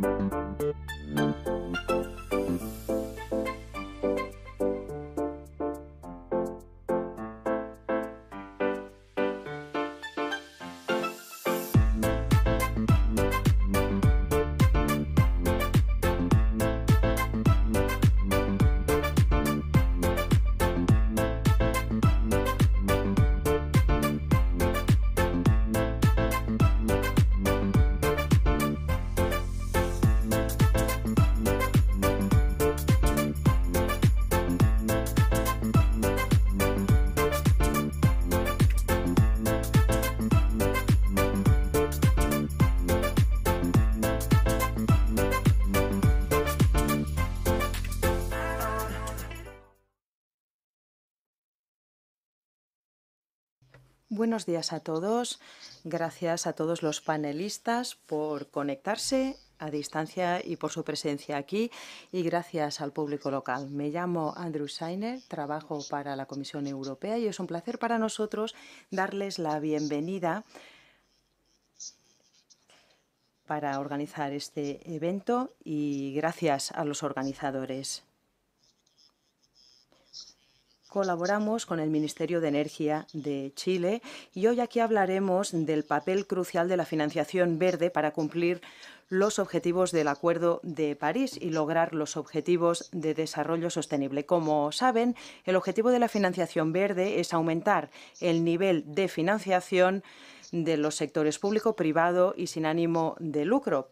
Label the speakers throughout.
Speaker 1: Thank you. Buenos días a todos. Gracias a todos los panelistas por conectarse a distancia y por su presencia aquí y gracias al público local. Me llamo Andrew Scheiner, trabajo para la Comisión Europea y es un placer para nosotros darles la bienvenida para organizar este evento y gracias a los organizadores. Colaboramos con el Ministerio de Energía de Chile y hoy aquí hablaremos del papel crucial de la financiación verde para cumplir los objetivos del Acuerdo de París y lograr los objetivos de desarrollo sostenible. Como saben, el objetivo de la financiación verde es aumentar el nivel de financiación de los sectores público, privado y sin ánimo de lucro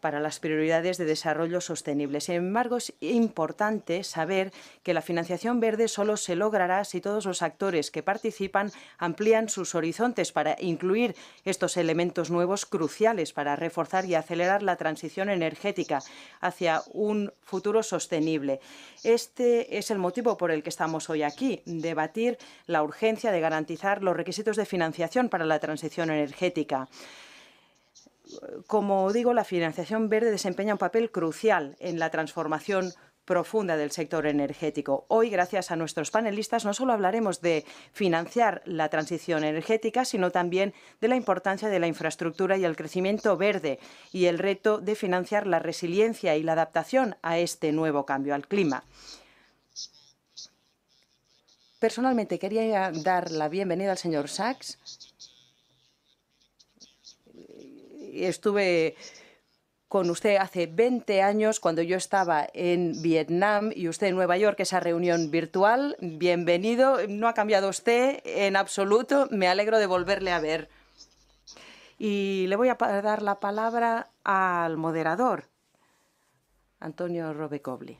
Speaker 1: para las prioridades de desarrollo sostenible. Sin embargo, es importante saber que la financiación verde solo se logrará si todos los actores que participan amplían sus horizontes para incluir estos elementos nuevos cruciales para reforzar y acelerar la transición energética hacia un futuro sostenible. Este es el motivo por el que estamos hoy aquí, debatir la urgencia de garantizar los requisitos de financiación para la transición energética como digo, la financiación verde desempeña un papel crucial en la transformación profunda del sector energético. Hoy, gracias a nuestros panelistas, no solo hablaremos de financiar la transición energética, sino también de la importancia de la infraestructura y el crecimiento verde y el reto de financiar la resiliencia y la adaptación a este nuevo cambio al clima. Personalmente, quería dar la bienvenida al señor Sachs, estuve con usted hace 20 años cuando yo estaba en Vietnam y usted en Nueva York, esa reunión virtual. Bienvenido, no ha cambiado usted en absoluto, me alegro de volverle a ver. Y le voy a dar la palabra al moderador, Antonio Robecobli.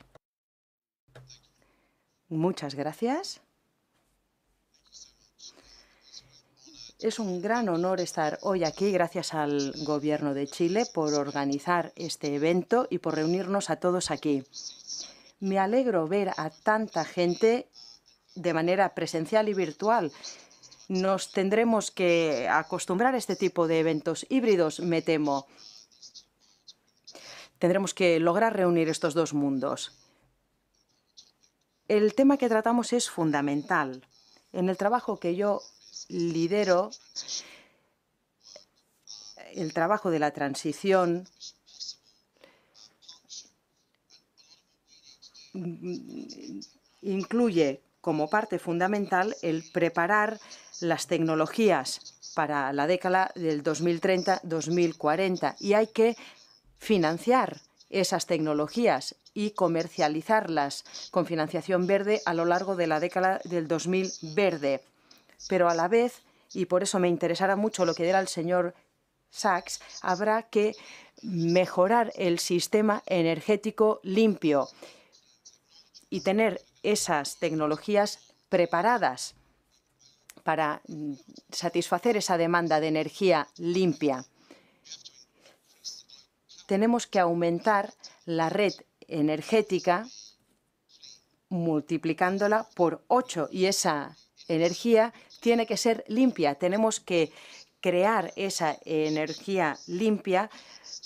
Speaker 1: Muchas gracias. Es un gran honor estar hoy aquí, gracias al Gobierno de Chile por organizar este evento y por reunirnos a todos aquí. Me alegro ver a tanta gente de manera presencial y virtual. Nos tendremos que acostumbrar a este tipo de eventos híbridos, me temo. Tendremos que lograr reunir estos dos mundos. El tema que tratamos es fundamental. En el trabajo que yo lidero el trabajo de la transición mm, incluye como parte fundamental el preparar las tecnologías para la década del 2030-2040 y hay que financiar esas tecnologías y comercializarlas con financiación verde a lo largo de la década del 2000 verde pero a la vez, y por eso me interesará mucho lo que diera el señor Sachs, habrá que mejorar el sistema energético limpio y tener esas tecnologías preparadas para mm, satisfacer esa demanda de energía limpia. Tenemos que aumentar la red energética multiplicándola por 8 y esa energía tiene que ser limpia. Tenemos que crear esa energía limpia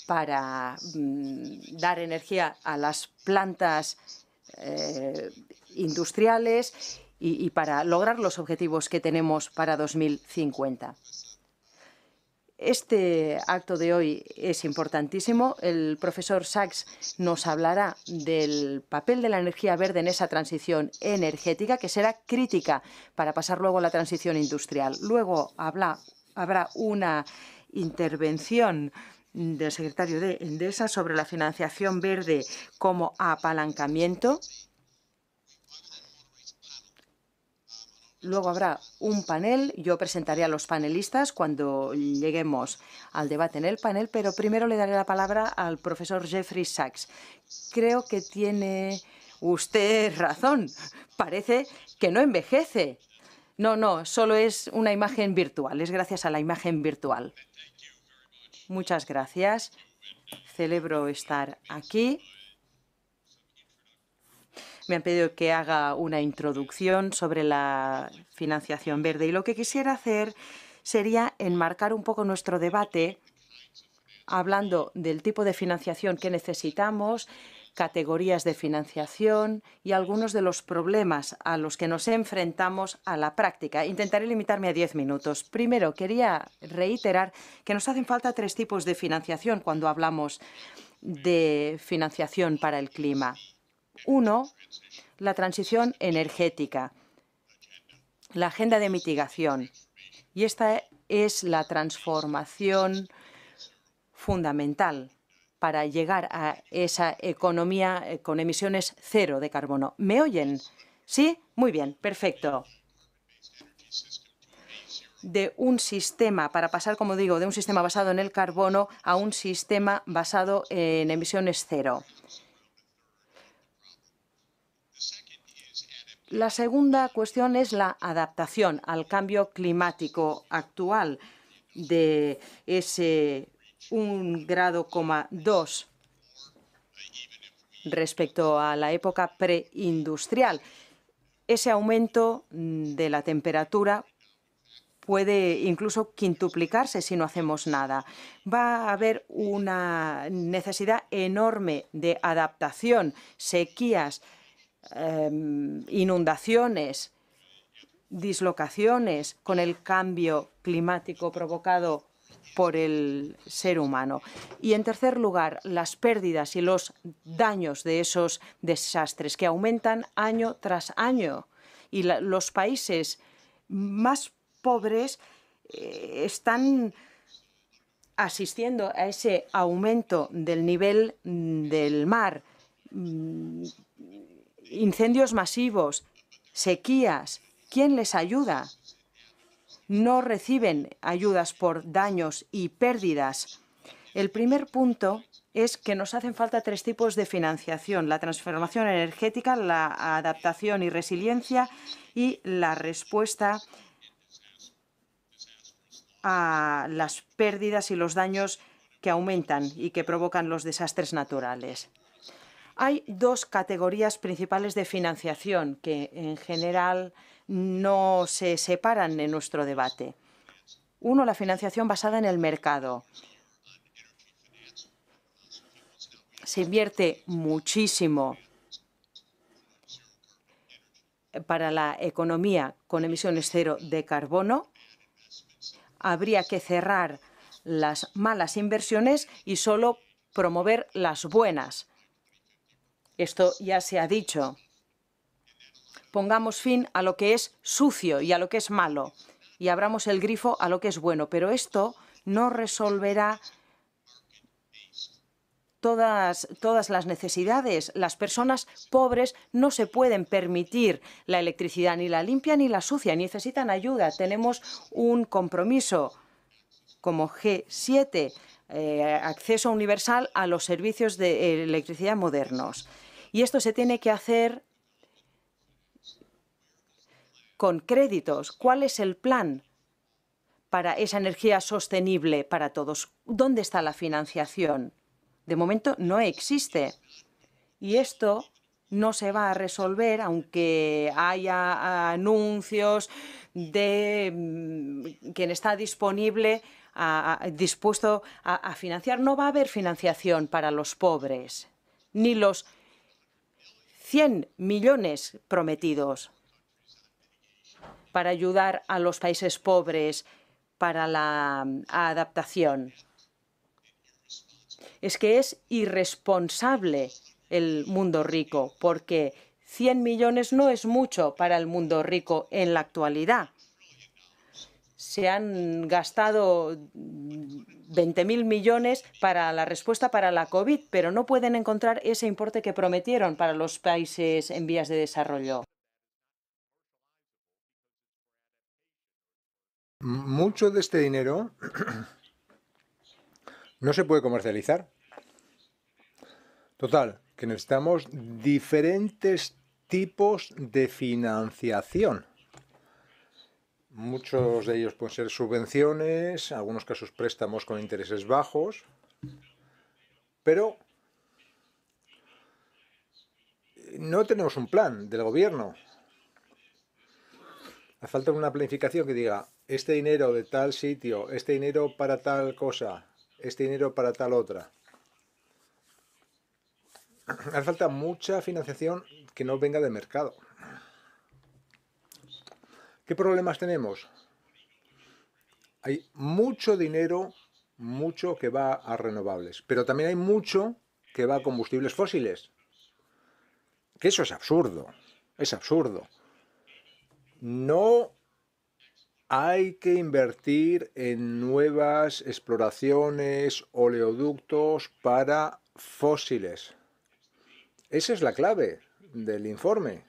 Speaker 1: para mm, dar energía a las plantas eh, industriales y para lograr los objetivos que tenemos para 2050. Este acto de hoy es importantísimo. El profesor Sachs nos hablará del papel de la energía verde en esa transición energética que será crítica para pasar luego a la transición industrial. Luego habrá una intervención del secretario de Endesa sobre la financiación verde como apalancamiento Luego habrá un panel, yo presentaré a los panelistas cuando lleguemos al debate en el panel, pero primero le daré la palabra al profesor Jeffrey Sachs. Creo que tiene usted razón, parece que no envejece. No, no, solo es una imagen virtual, es gracias a la imagen virtual. Muchas gracias, celebro estar aquí me han pedido que haga una introducción sobre la financiación verde y lo que quisiera hacer sería enmarcar un poco nuestro debate hablando del tipo de financiación que necesitamos, categorías de financiación y algunos de los problemas a los que nos enfrentamos a la práctica. Intentaré limitarme a diez minutos. Primero, quería reiterar que nos hacen falta tres tipos de financiación cuando hablamos de financiación para el clima. Uno, la transición energética, la agenda de mitigación. Y esta es la transformación fundamental para llegar a esa economía eh, con emisiones cero de carbono. ¿Me oyen? ¿Sí? Muy bien, perfecto. De un sistema, para pasar, como digo, de un sistema basado en el carbono a un sistema basado en emisiones cero. La segunda cuestión es la adaptación al cambio climático actual de ese 1,2 grado, respecto a la época preindustrial. Ese aumento de la temperatura puede incluso quintuplicarse si no hacemos nada. Va a haber una necesidad enorme de adaptación, sequías, Em, inundaciones, dislocaciones con el cambio climático provocado por el ser humano. Y en tercer lugar, las pérdidas y los daños de esos desastres que aumentan año tras año. Y los países más pobres eh, están asistiendo a ese aumento del nivel mm, del mar mm, incendios masivos, sequías, ¿quién les ayuda? No reciben ayudas por daños y pérdidas. El primer punto es que nos hacen falta tres tipos de financiación, la transformación energética, la adaptación y resiliencia y la respuesta a las pérdidas y los daños que aumentan y que provocan los desastres naturales. Hay dos categorías principales de financiación que en general no se separan en nuestro debate. Uno, la financiación basada en el mercado. Se invierte muchísimo para la economía con emisiones cero de carbono. Habría que cerrar las malas inversiones y solo promover las buenas esto ya se ha dicho. Pongamos fin a lo que es sucio y a lo que es malo y abramos el grifo a lo que es bueno, pero esto no resolverá Todas, todas, las necesidades. Las personas pobres no se pueden permitir la electricidad, ni la limpia ni la sucia, necesitan ayuda. Tenemos un compromiso como G7, eh, acceso universal a los servicios de electricidad modernos. Y esto se tiene que hacer con créditos. ¿Cuál es el plan para esa energía sostenible para todos? ¿Dónde está la financiación? De momento no existe. Y esto no se va a resolver aunque haya anuncios de mm, quien está disponible dispuesto a, a financiar. No va a haber financiación para los pobres, ni los 100 millones prometidos para ayudar a los países pobres para la mm, adaptación. Es que es irresponsable el mundo rico, porque 100 millones no es mucho para el mundo rico en la actualidad. Se han gastado mm, 20.000 millones para la respuesta para la COVID, pero no pueden encontrar ese importe que prometieron para los países en vías de desarrollo.
Speaker 2: Mucho de este dinero no se puede comercializar. Total, que necesitamos diferentes tipos de financiación Muchos de ellos pueden ser subvenciones, algunos casos préstamos con intereses bajos, pero no tenemos un plan del gobierno. Hace falta una planificación que diga, este dinero de tal sitio, este dinero para tal cosa, este dinero para tal otra. Hace falta mucha financiación que no venga del mercado. ¿Qué problemas tenemos? Hay mucho dinero, mucho que va a renovables, pero también hay mucho que va a combustibles fósiles. Que eso es absurdo, es absurdo. No hay que invertir en nuevas exploraciones, oleoductos para fósiles. Esa es la clave del informe.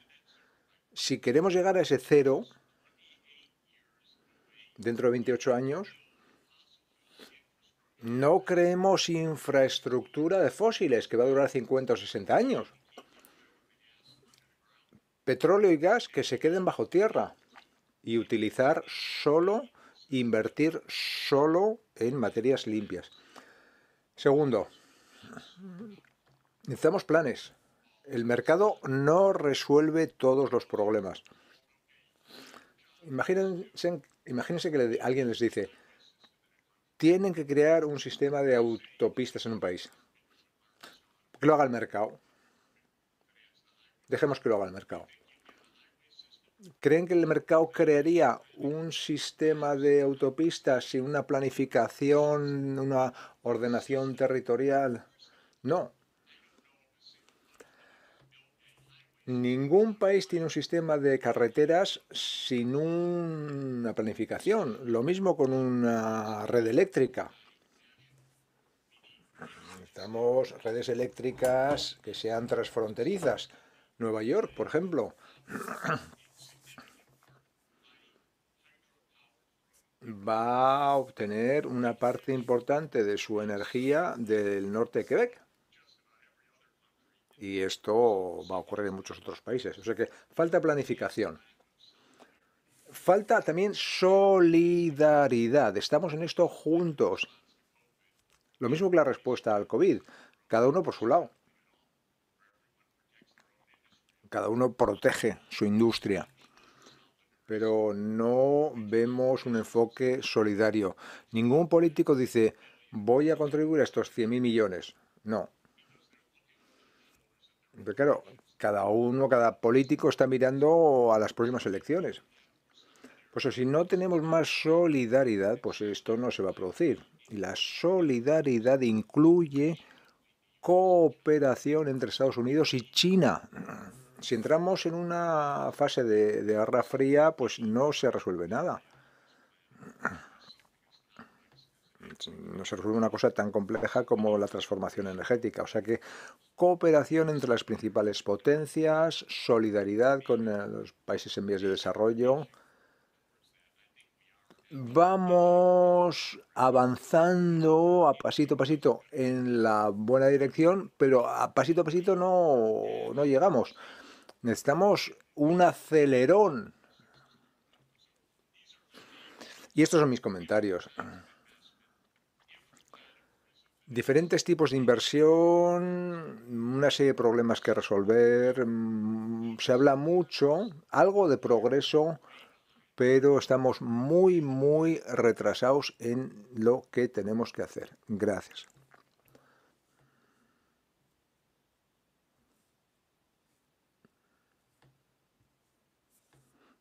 Speaker 2: Si queremos llegar a ese cero, dentro de 28 años, no creemos infraestructura de fósiles que va a durar 50 o 60 años. Petróleo y gas que se queden bajo tierra y utilizar solo, invertir solo en materias limpias. Segundo, necesitamos planes. El mercado no resuelve todos los problemas. Imagínense imagínense que alguien les dice, tienen que crear un sistema de autopistas en un país. Que lo haga el mercado. Dejemos que lo haga el mercado. ¿Creen que el mercado crearía un sistema de autopistas sin una planificación, una ordenación territorial? No, Ningún país tiene un sistema de carreteras sin una planificación. Lo mismo con una red eléctrica. Necesitamos redes eléctricas que sean transfronterizas. Nueva York, por ejemplo. va a obtener una parte importante de su energía del norte de Quebec y esto va a ocurrir en muchos otros países. O sea que falta planificación. Falta también solidaridad. Estamos en esto juntos. Lo mismo que la respuesta al COVID. Cada uno por su lado. Cada uno protege su industria. Pero no vemos un enfoque solidario. Ningún político dice, voy a contribuir a estos 100.000 millones. No, pero claro, cada uno, cada político está mirando a las próximas elecciones. Pues si no tenemos más solidaridad, pues esto no se va a producir. Y la solidaridad incluye cooperación entre Estados Unidos y China. Si entramos en una fase de guerra fría, pues no se resuelve nada. No se resuelve una cosa tan compleja como la transformación energética. O sea que cooperación entre las principales potencias, solidaridad con eh, los países en vías de desarrollo. Vamos avanzando a pasito a pasito en la buena dirección, pero a pasito a pasito no, no llegamos. Necesitamos un acelerón. Y estos son mis comentarios. Diferentes tipos de inversión, una serie de problemas que resolver. Mm, se habla mucho, algo de progreso, pero estamos muy, muy retrasados en lo que tenemos que hacer. Gracias.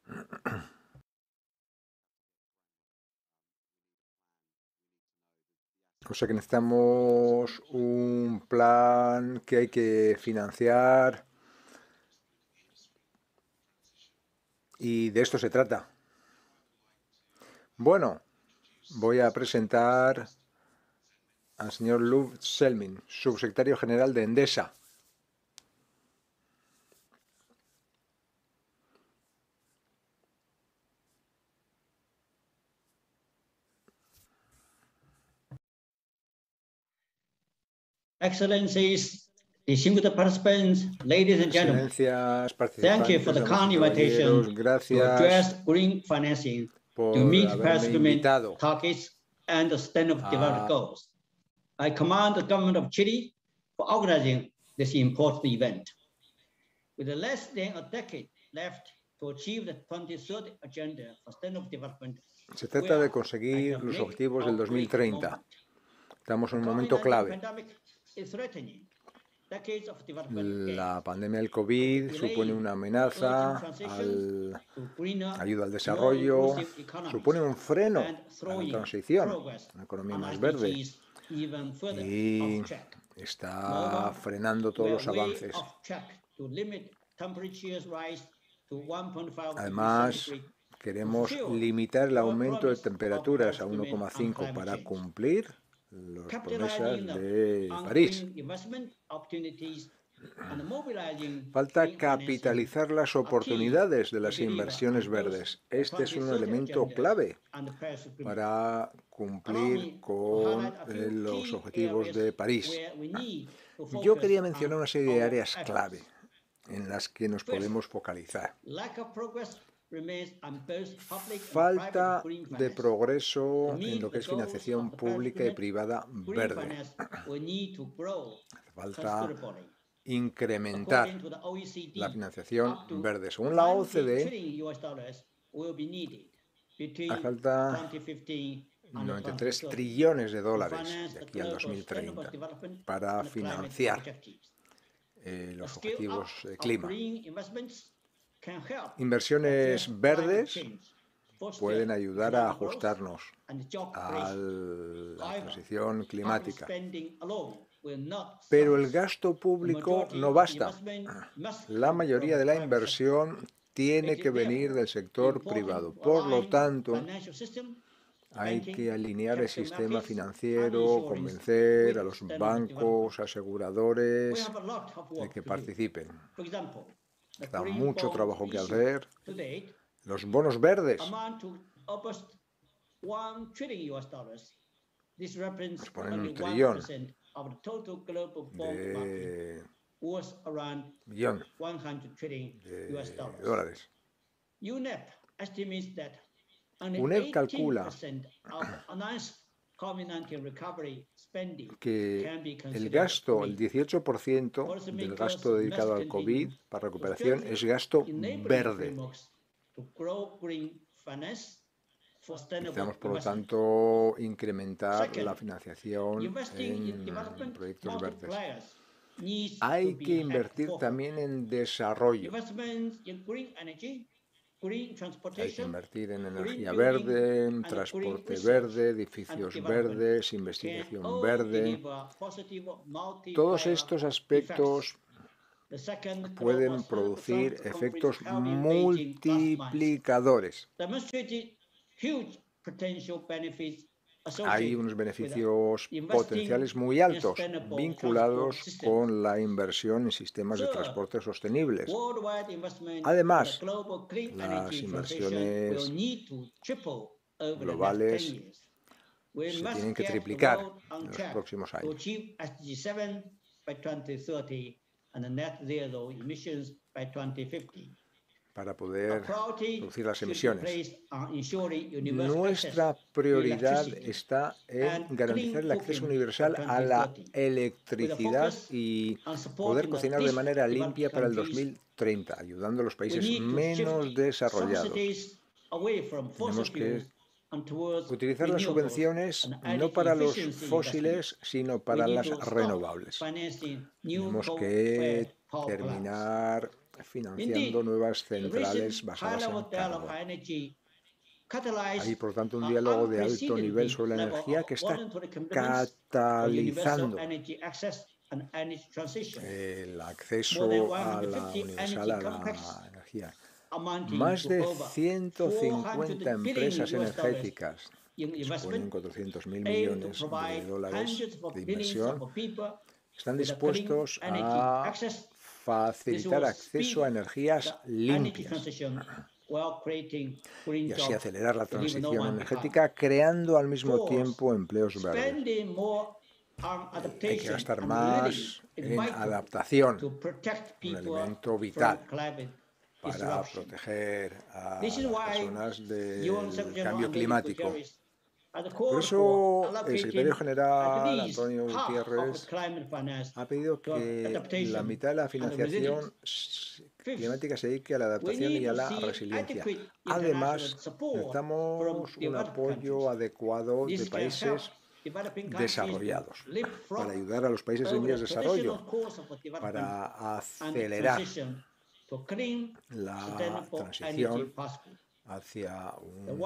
Speaker 2: O sea que necesitamos un plan que hay que financiar. Y de esto se trata. Bueno, voy a presentar al señor Lou Selmin, subsecretario general de Endesa.
Speaker 3: Excellencies, distinguished participants, ladies and gentlemen,
Speaker 2: thank you for the kind invitation to address
Speaker 3: green financing to meet Paris Agreement targets and the sustainable development ah. goals. I commend the government of Chile for organizing this important event. With less than a decade left to achieve the 2030 agenda for sustainable development,
Speaker 2: Se trata de conseguir los objetivos del 2030. Estamos en un momento clave. La pandemia del COVID supone una amenaza al
Speaker 3: ayuda al desarrollo, supone
Speaker 2: un freno a la transición, una economía más verde
Speaker 3: y
Speaker 2: está frenando todos los avances.
Speaker 3: Además,
Speaker 2: queremos limitar el aumento de temperaturas a 1,5 para cumplir los promesas de París. Falta capitalizar las oportunidades de las inversiones verdes. Este es un elemento clave para cumplir con eh, los objetivos de París.
Speaker 3: Yo quería mencionar una serie de áreas clave
Speaker 2: en las que nos podemos focalizar.
Speaker 3: Falta de
Speaker 2: progreso en lo que es financiación pública y privada verde. Falta incrementar e la financiación verde. Según la OCDE,
Speaker 3: hace falta 93 trillones de dólares de aquí al 2030 para financiar
Speaker 2: eh, los objetivos de clima. Inversiones verdes pueden ayudar a ajustarnos a la transición climática. Pero el gasto público no basta. La mayoría de la inversión tiene que venir del sector privado. Por lo tanto, hay que alinear el sistema financiero, convencer a los bancos, aseguradores de que participen mucho trabajo que hacer. Los bonos verdes
Speaker 3: nos pues ponen un trillón de millón de dólares. calcula que el gasto,
Speaker 2: el 18% del gasto dedicado al COVID para recuperación es gasto verde.
Speaker 3: Necesitamos, por lo
Speaker 2: tanto, incrementar la financiación en proyectos verdes.
Speaker 3: Hay que invertir
Speaker 2: también en desarrollo. Hay que invertir en energía verde, transporte verde, edificios verdes, investigación verde. Todos estos aspectos pueden producir efectos multiplicadores
Speaker 3: hay unos beneficios potenciales muy altos vinculados
Speaker 2: con la inversión en sistemas de transporte sostenibles.
Speaker 3: Además, las inversiones globales
Speaker 2: se tienen que triplicar en los próximos años para poder reducir las emisiones.
Speaker 3: Nuestra prioridad
Speaker 2: está en garantizar el acceso universal a la electricidad y poder cocinar de manera limpia para el 2030, ayudando a los países menos desarrollados.
Speaker 3: Tenemos que utilizar las subvenciones no para los fósiles,
Speaker 2: sino para las renovables.
Speaker 3: Tenemos que
Speaker 2: terminar financiando nuevas centrales basadas
Speaker 3: en Hay, por tanto, un diálogo de alto nivel sobre la energía que está catalizando
Speaker 2: el acceso a la universal a la energía. Más de 150 empresas energéticas con 400.000 millones de dólares de inversión están dispuestos a facilitar acceso a energías limpias
Speaker 3: y así acelerar la transición energética
Speaker 2: creando al mismo tiempo empleos verdes.
Speaker 3: Hay que gastar más en
Speaker 2: adaptación, un elemento vital para proteger a personas del cambio climático.
Speaker 3: Por eso, el secretario general Antonio Gutiérrez
Speaker 2: ha pedido que la mitad de la financiación climática se dedique a la adaptación y a la resiliencia. Además, necesitamos un apoyo adecuado de países
Speaker 3: desarrollados para ayudar a los países en vías de desarrollo, para acelerar la transición
Speaker 2: hacia un... 100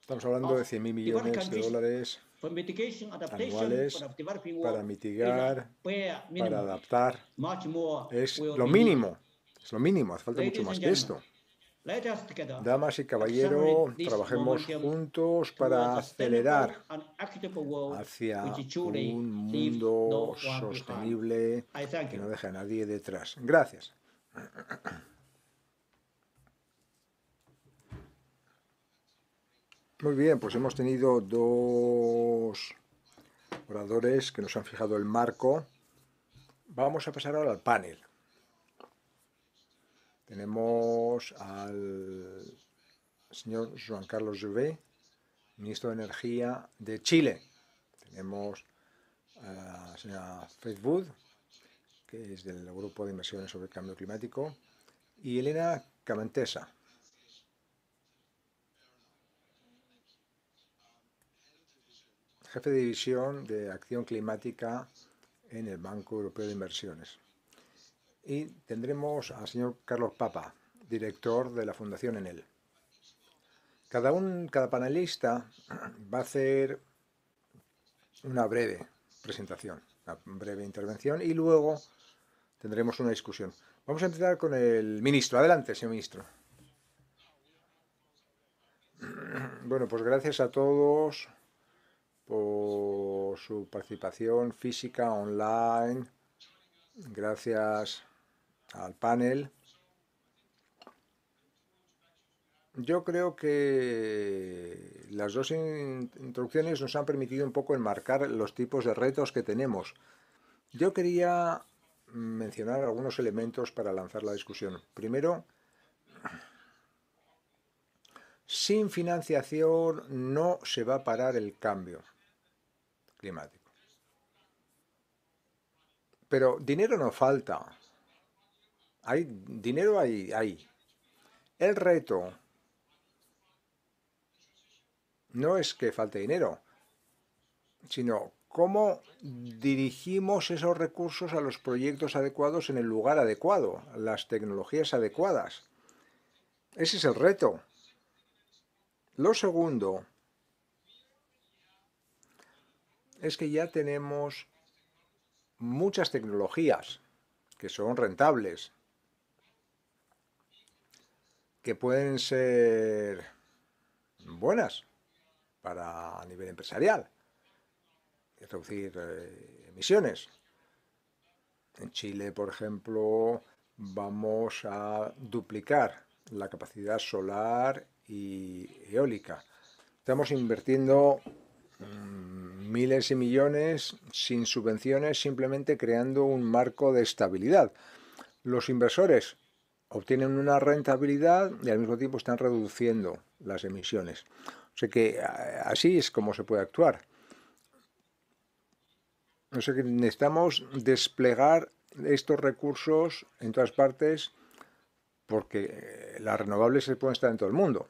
Speaker 2: Estamos hablando de 100.000 millones de dólares
Speaker 3: anuales para mitigar, para
Speaker 2: adaptar. Es lo mínimo, es lo mínimo, hace falta mucho más que esto. Damas y caballeros, trabajemos
Speaker 3: juntos para acelerar hacia un mundo sostenible
Speaker 2: que no deja a nadie detrás. Gracias. Muy bien, pues hemos tenido dos oradores que nos han fijado el marco. Vamos a pasar ahora al panel. Tenemos al señor Juan Carlos Juve, ministro de Energía de Chile. Tenemos a la señora Facebook, que es del Grupo de Inversiones sobre el Cambio Climático, y Elena Camantesa. jefe de división de acción climática en el Banco Europeo de Inversiones. Y tendremos al señor Carlos Papa, director de la Fundación Enel. Cada, un, cada panelista va a hacer una breve presentación, una breve intervención y luego tendremos una discusión. Vamos a empezar con el ministro. Adelante, señor ministro. Bueno, pues gracias a todos por su participación física, online. Gracias al panel. Yo creo que las dos introducciones nos han permitido un poco enmarcar los tipos de retos que tenemos. Yo quería mencionar algunos elementos para lanzar la discusión. Primero, sin financiación no se va a parar el cambio climático. Pero dinero no falta. Hay dinero ahí. Hay, El reto no es que falte dinero, sino cómo dirigimos esos recursos a los proyectos adecuados en el lugar adecuado, las tecnologías adecuadas. Ese es el reto. Lo segundo es que ya tenemos muchas tecnologías que son rentables, que pueden ser buenas para a nivel empresarial reducir eh, emisiones. En Chile, por ejemplo, vamos a duplicar la capacidad solar y eólica. Estamos invirtiendo mm, miles y millones sin subvenciones, simplemente creando un marco de estabilidad. Los inversores obtienen una rentabilidad y al mismo tiempo están reduciendo las emisiones. que así es como se puede actuar necesitamos desplegar estos recursos en todas partes porque eh, las renovables se pueden estar en todo el mundo.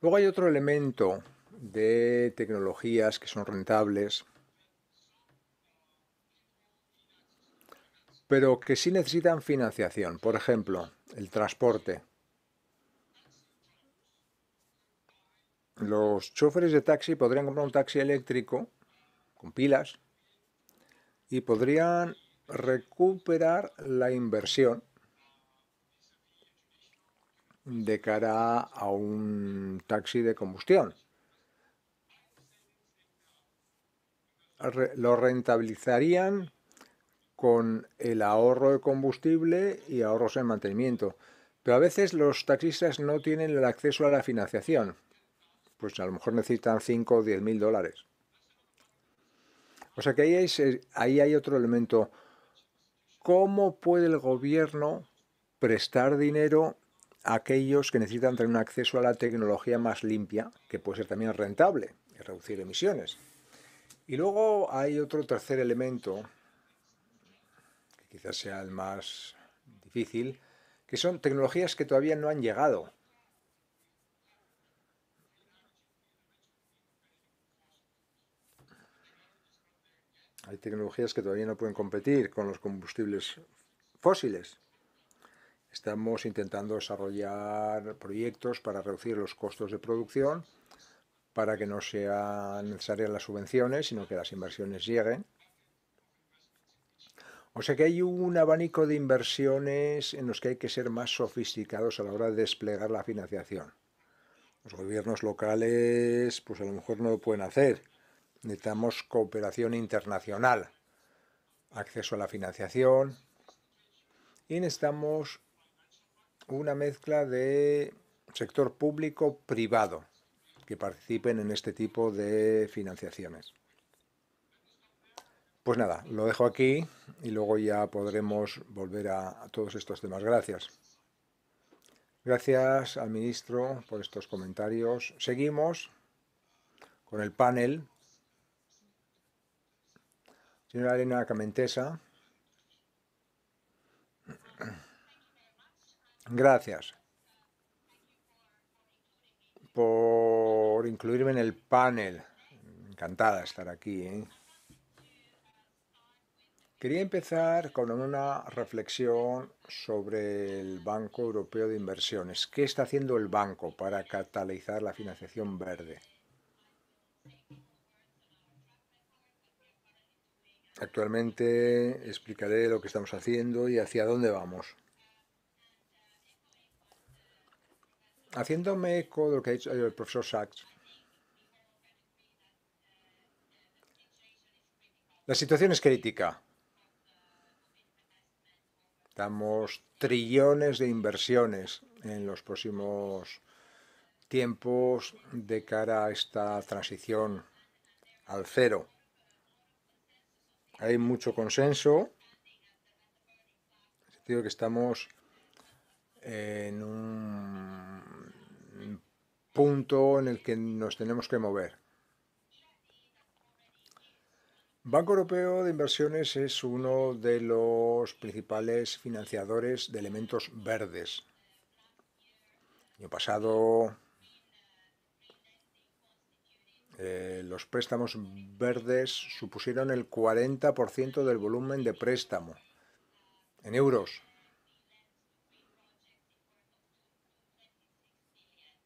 Speaker 2: Luego hay otro elemento de tecnologías que son rentables, pero que sí necesitan financiación. Por ejemplo, el transporte. Los choferes de taxi podrían comprar un taxi eléctrico con pilas y podrían recuperar la inversión de cara a un taxi de combustión. lo rentabilizarían con el ahorro de combustible y ahorros en mantenimiento. Pero a veces los taxistas no tienen el acceso a la financiación. Pues a lo mejor necesitan 5 o diez mil dólares. O sea que ahí, hay otro elemento. ¿Cómo puede el gobierno prestar dinero a aquellos que necesitan tener un acceso a la tecnología más limpia, que puede ser también rentable, y reducir emisiones? Y luego hay otro tercer elemento, que quizás sea el más difícil, que son tecnologías que todavía no han llegado Hay tecnologías que todavía no pueden competir con los combustibles fósiles. Estamos intentando desarrollar proyectos para reducir los costos de producción, para que no sean necesarias las subvenciones, sino que las inversiones lleguen. O sea que hay un abanico de inversiones en los que hay que ser más sofisticados a la hora de desplegar la financiación. Los gobiernos locales, pues a lo mejor no lo pueden hacer, Necesitamos cooperación internacional, acceso a la financiación y necesitamos una mezcla de sector público-privado que participen en este tipo de financiaciones. Pues nada, lo dejo aquí y luego ya podremos volver a, todos estos temas. Gracias. Gracias al ministro por estos comentarios. Seguimos con el panel Señora Elena Camentesa. Gracias por incluirme en el panel. Encantada de estar aquí. ¿eh? Quería empezar con una reflexión sobre el Banco Europeo de Inversiones. ¿Qué está haciendo el banco para catalizar la financiación verde? Actualmente explicaré lo que estamos haciendo y hacia dónde vamos. Haciéndome eco de lo que ha dicho el profesor Sachs, la situación es crítica. Estamos trillones de inversiones en los próximos tiempos de cara a esta transición al cero. Hay mucho consenso, en el sentido que estamos en un punto en el que nos tenemos que mover. Banco Europeo de Inversiones es uno de los principales financiadores de elementos verdes. El año pasado eh, los préstamos verdes supusieron el 40% del volumen de préstamo en euros.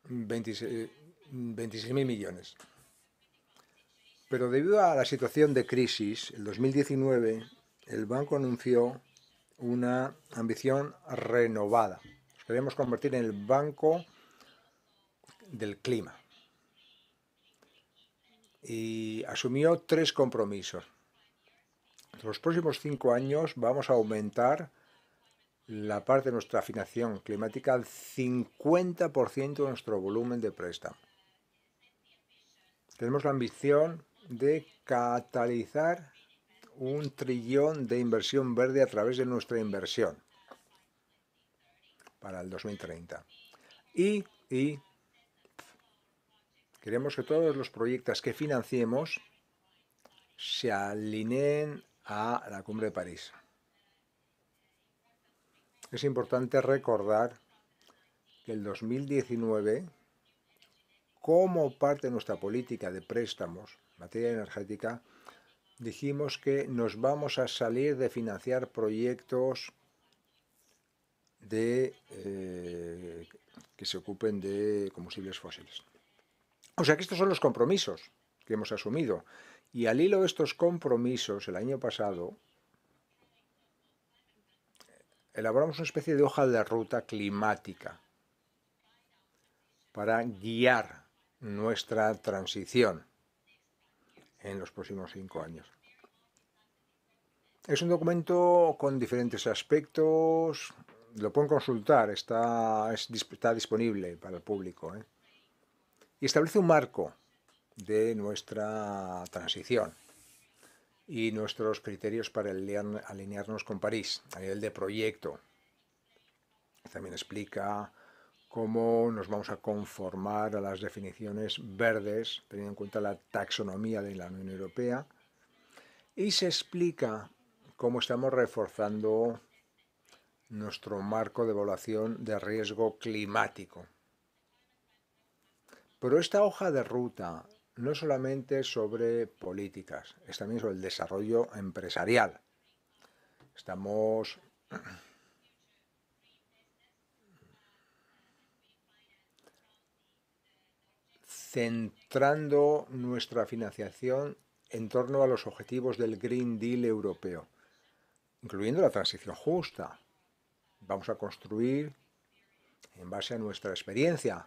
Speaker 2: 26.000 26 eh, millones. Pero debido a la situación de crisis, en 2019 el banco anunció una ambición renovada. Nos queremos convertir en el banco del clima y asumió tres compromisos. En los próximos cinco años vamos a aumentar la parte de nuestra afinación climática al 50% de nuestro volumen de préstamo. Tenemos la ambición de catalizar un trillón de inversión verde a través de nuestra inversión para el 2030. Y, y Queremos que todos los proyectos que financiemos se alineen a la Cumbre de París. Es importante recordar que el 2019, como parte de nuestra política de préstamos en materia energética, dijimos que nos vamos a salir de financiar proyectos eh, que se ocupen de combustibles fósiles. O sea que estos son los compromisos que hemos asumido. Y al hilo de estos compromisos, el año pasado, elaboramos una especie de hoja de ruta climática para guiar nuestra transición en los próximos cinco años. Es un documento con diferentes aspectos, lo pueden consultar, está, está disponible para el público. ¿eh? y establece un marco de nuestra transición y nuestros criterios para alinearnos con París a nivel de proyecto. También explica cómo nos vamos a conformar a las definiciones verdes, teniendo en cuenta la taxonomía de la Unión Europea, y se explica cómo estamos reforzando nuestro marco de evaluación de riesgo climático, pero esta hoja de ruta no es solamente sobre políticas, es también sobre el desarrollo empresarial. Estamos centrando nuestra financiación en torno a los objetivos del Green Deal europeo, incluyendo la transición justa. Vamos a construir en base a nuestra experiencia,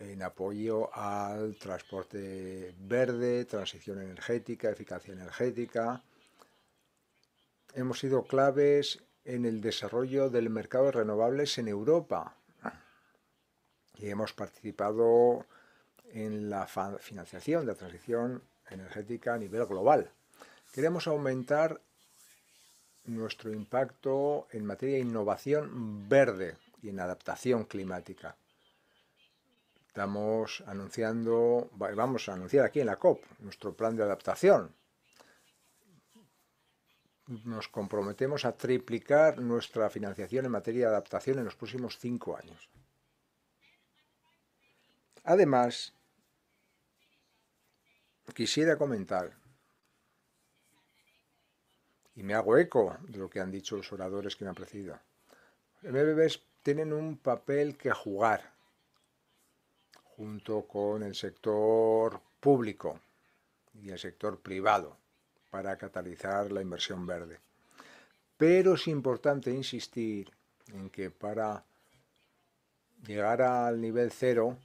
Speaker 2: en apoyo al transporte verde, transición energética, eficacia energética. Hemos sido claves en el desarrollo del mercado de renovables en Europa y hemos participado en la financiación de la transición energética a nivel global. Queremos aumentar nuestro impacto en materia de innovación verde y en adaptación climática estamos anunciando, vamos a anunciar aquí en la COP nuestro plan de adaptación. Nos comprometemos a triplicar nuestra financiación en materia de adaptación en los próximos cinco años. Además, quisiera comentar, y me hago eco de lo que han dicho los oradores que me han precedido, MBBs tienen un papel que jugar junto con el sector público y el sector privado para catalizar la inversión verde. Pero es importante insistir en que para llegar al nivel cero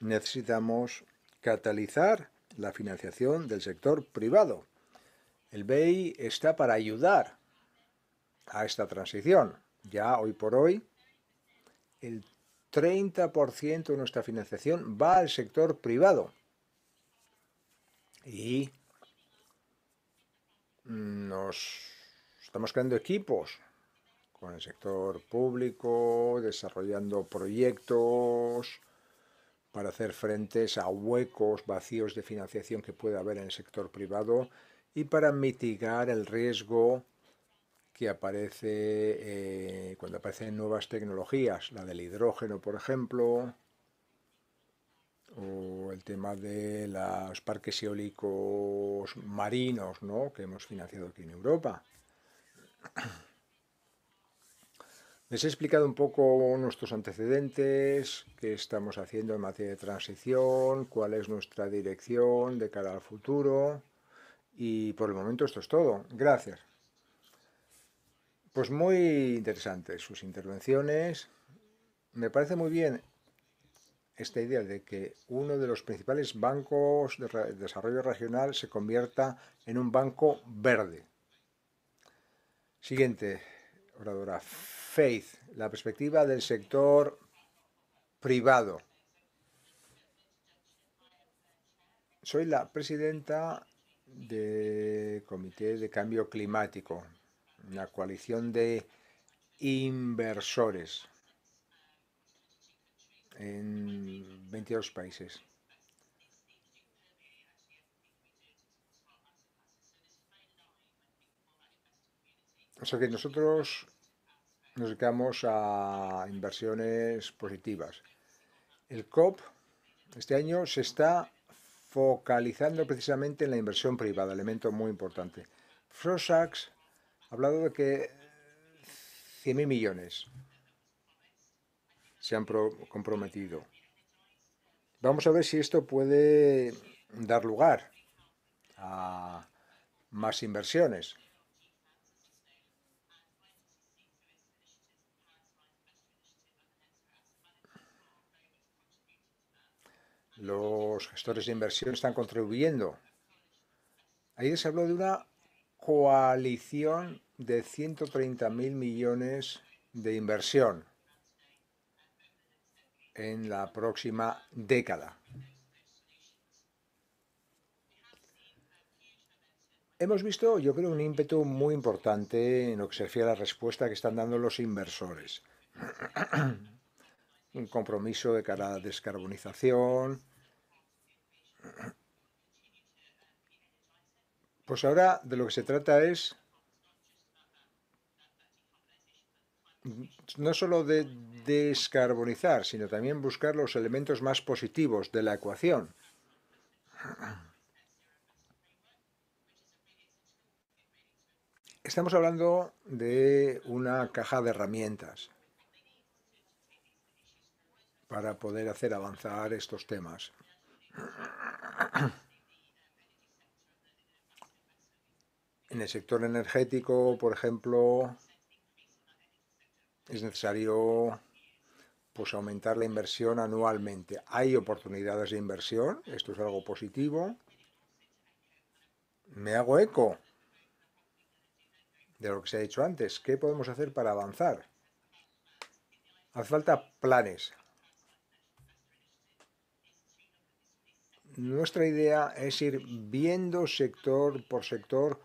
Speaker 2: necesitamos catalizar la financiación del sector privado. El BEI está para ayudar a esta transición. Ya hoy por hoy el 30% de nuestra financiación va al sector privado. Y nos estamos creando equipos con el sector público, desarrollando proyectos para hacer frentes a huecos vacíos de financiación que puede haber en el sector privado y para mitigar el riesgo que aparece eh, cuando aparecen nuevas tecnologías, la del hidrógeno, por ejemplo, o el tema de los parques eólicos marinos que hemos financiado aquí en Europa. Les he explicado un poco nuestros antecedentes, qué estamos haciendo en materia de transición, cuál es nuestra dirección de cara al futuro y por el momento esto es todo. Gracias. Pues muy interesantes sus intervenciones. Me parece muy bien esta idea de que uno de los principales bancos de desarrollo regional se convierta en un banco verde. Siguiente oradora, Faith, la perspectiva del sector privado. Soy la presidenta del Comité de Cambio Climático una coalición de inversores en 22 países. O sea que nosotros nos dedicamos a inversiones positivas. El COP este año se está focalizando precisamente en la inversión privada, elemento muy importante. Frosax hablado de que 100.000 millones se han comprometido. Vamos a ver si esto puede dar lugar a más inversiones. Los gestores de inversión están contribuyendo. Ahí se habló de una coalición de 130 mil millones de inversión en la próxima década. Hemos visto, yo creo, un ímpetu muy importante en lo que se refiere a la respuesta que están dando los inversores. un compromiso de cara a la descarbonización. Pues ahora de lo que se trata es no solo de descarbonizar, sino también buscar los elementos más positivos de la ecuación. Estamos hablando de una caja de herramientas para poder hacer avanzar estos temas. En el sector energético, por ejemplo, es necesario pues aumentar la inversión anualmente. Hay oportunidades de inversión, esto es algo positivo. Me hago eco de lo que se ha dicho antes. ¿Qué podemos hacer para avanzar? Hace falta planes. Nuestra idea es ir viendo sector por sector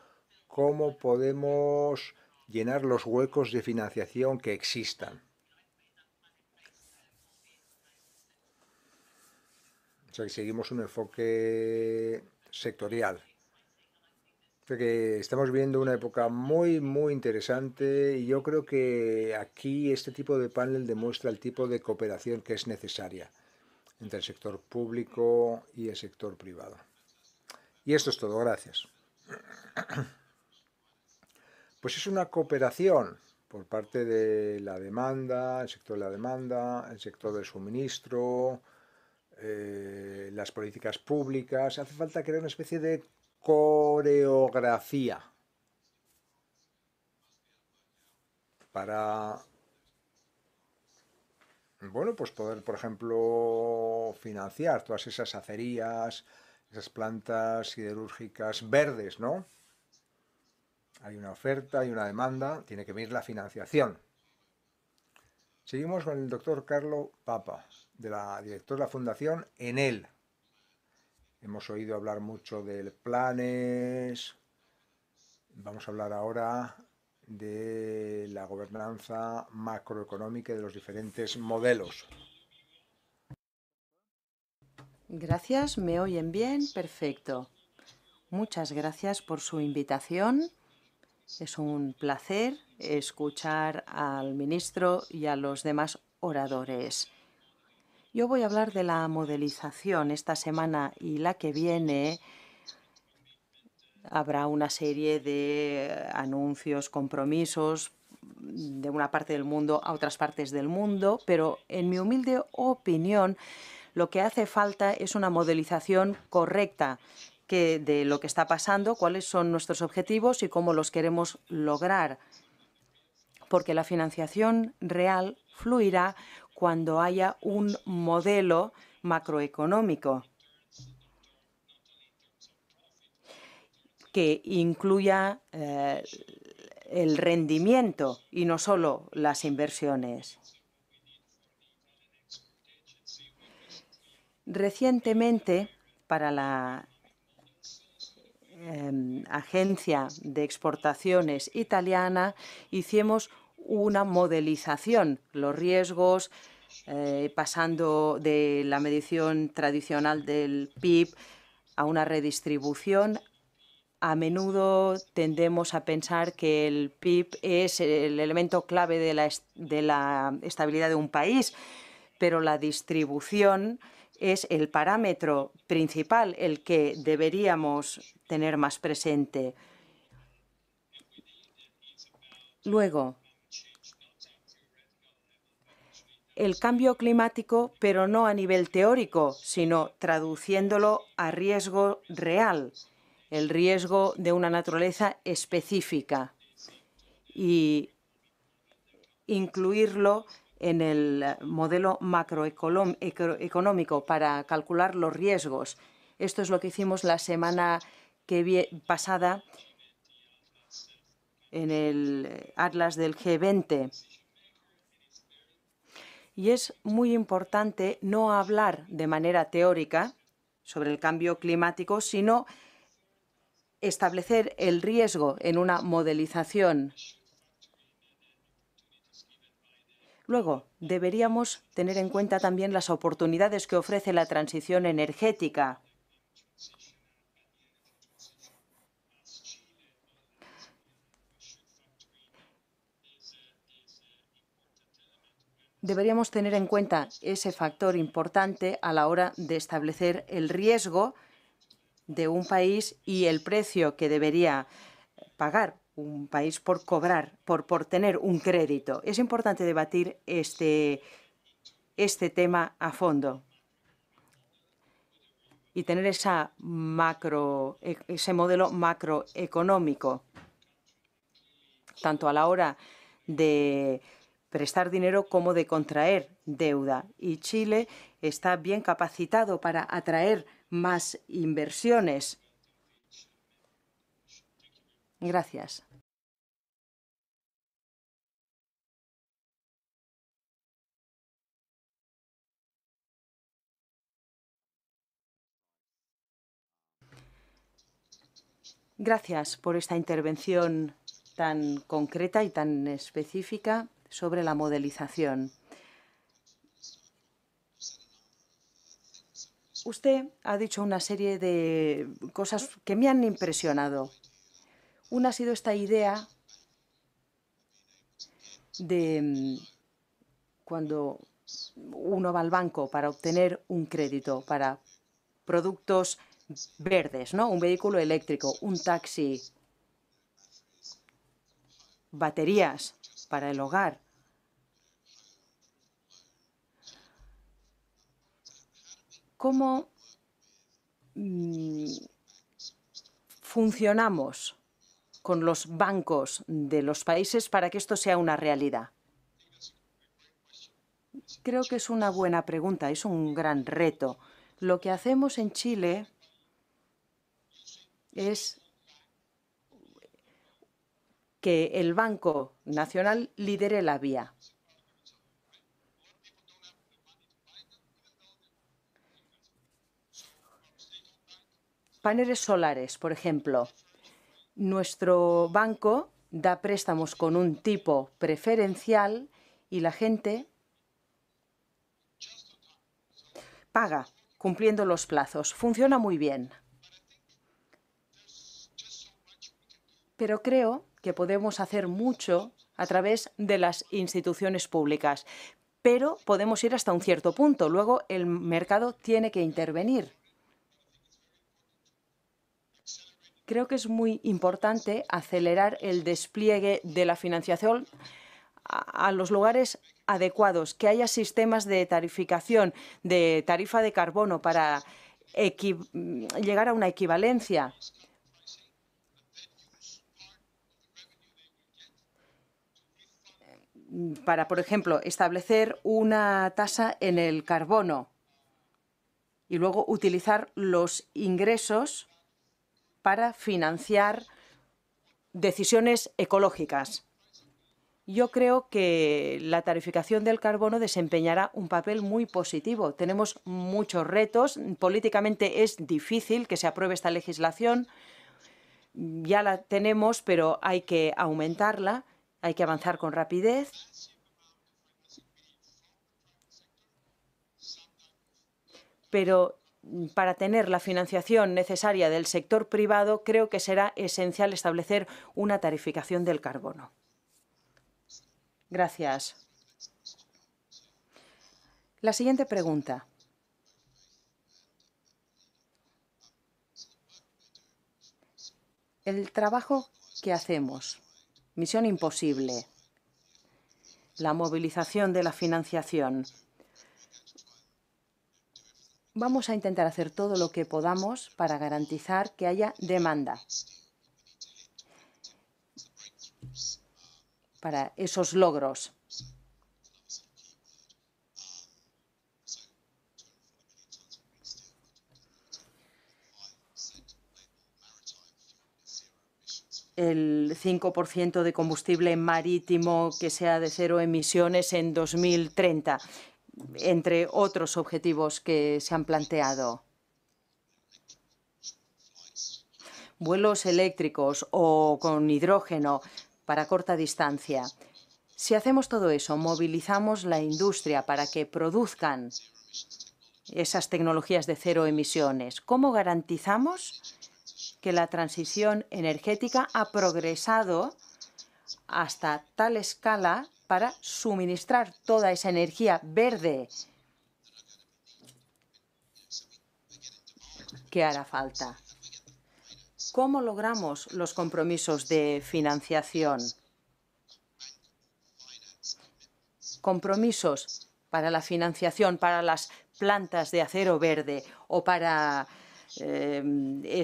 Speaker 2: cómo podemos llenar los huecos de financiación que existan. O sea que seguimos un enfoque sectorial. Porque estamos viendo una época muy, muy interesante y yo creo que aquí este tipo de panel demuestra el tipo de cooperación que es necesaria entre el sector público y el sector privado. Y esto es todo, gracias. Pues es una cooperación por parte de la demanda, el sector de la demanda, el sector del suministro, eh, las políticas públicas. Hace falta crear una especie de coreografía para bueno, pues poder, por ejemplo, financiar todas esas acerías, esas plantas siderúrgicas verdes, ¿no? Hay una oferta, hay una demanda, tiene que venir la financiación. Seguimos con el doctor Carlo Papa, director de la Fundación Enel. Hemos oído hablar mucho del planes. Vamos a hablar ahora de la gobernanza macroeconómica y de los diferentes modelos.
Speaker 1: Gracias, me oyen bien, perfecto. Muchas gracias por su invitación es un placer escuchar al ministro y a los demás oradores. Yo voy a hablar de la modelización esta semana y la que viene. Habrá una serie de anuncios, compromisos de una parte del mundo a otras partes del mundo, pero en mi humilde opinión lo que hace falta es una modelización correcta de lo que está pasando, cuáles son nuestros objetivos y cómo los queremos lograr. Porque la financiación real fluirá cuando haya un modelo macroeconómico que incluya eh, el rendimiento y no solo las inversiones. Recientemente, para la Em, agencia de exportaciones italiana hicimos una modelización, los riesgos, eh, pasando de la medición tradicional del PIB a una redistribución. A menudo tendemos a pensar que el PIB es el elemento clave de la estabilidad de un país, pero la distribución es el parámetro principal el que deberíamos tener más presente. Luego, el cambio climático, pero no a nivel teórico, sino traduciéndolo a riesgo real, el riesgo de una naturaleza específica y incluirlo en el eh, modelo macroeconómico para calcular los riesgos. Esto es lo que hicimos la semana que pasada en el eh, Atlas del G20. Y es muy importante no hablar de manera teórica sobre el cambio climático, sino establecer el riesgo en una modelización Luego, deberíamos tener en cuenta también las oportunidades que ofrece la transición energética. Deberíamos tener en cuenta ese factor importante a la hora de establecer el riesgo de un país y el precio que debería pagar un país por cobrar, por, por tener un crédito. Es importante debatir este, este tema a fondo y tener esa macro, e, ese modelo macroeconómico, tanto a la hora de prestar dinero como de contraer deuda. Y Chile está bien capacitado para atraer más inversiones Gracias. Gracias por esta intervención tan concreta y tan específica sobre la modelización. Usted ha dicho una serie de cosas que me han impresionado. Una ha sido esta idea de mm, cuando uno va al banco para obtener un crédito para productos verdes, ¿no? Un vehículo eléctrico, un taxi, baterías para el hogar. ¿Cómo mm, funcionamos con los bancos de los países para que esto sea una realidad? Creo que es una buena pregunta, es un gran reto. Lo que hacemos en Chile es que el Banco Nacional lidere la vía. Paneles solares, por ejemplo. Nuestro banco da préstamos con un tipo preferencial y la gente paga cumpliendo los plazos. Funciona muy bien. Pero creo que podemos hacer mucho a través de las instituciones públicas. Pero podemos ir hasta un cierto punto. Luego el mercado tiene que intervenir. creo que es muy importante acelerar el despliegue de la financiación a, los lugares adecuados, que haya sistemas de tarificación, de tarifa de carbono para llegar a una equivalencia. Para, por ejemplo, establecer una tasa en el carbono y luego utilizar los ingresos para financiar decisiones ecológicas. Yo creo que la tarificación del carbono desempeñará un papel muy positivo. Tenemos muchos retos. Políticamente es difícil que se apruebe esta legislación. Ya la tenemos, pero hay que aumentarla, hay que avanzar con rapidez. Pero para tener la financiación necesaria del sector privado, creo que será esencial establecer una tarificación del carbono. Gracias. La siguiente pregunta. El trabajo que hacemos, misión imposible, la movilización de la financiación, vamos a intentar hacer todo lo que podamos para garantizar que haya demanda para esos logros. el 5% de combustible marítimo que sea de cero emisiones en 2030 entre otros objetivos que se han planteado. Vuelos eléctricos o con hidrógeno para corta distancia. Si hacemos todo eso, movilizamos la industria para que produzcan esas tecnologías de cero emisiones. ¿Cómo garantizamos que la transición energética ha progresado hasta tal escala para suministrar toda esa energía verde que hará falta. ¿Cómo logramos los compromisos de financiación? Compromisos para la financiación, para las plantas de acero verde o para eh,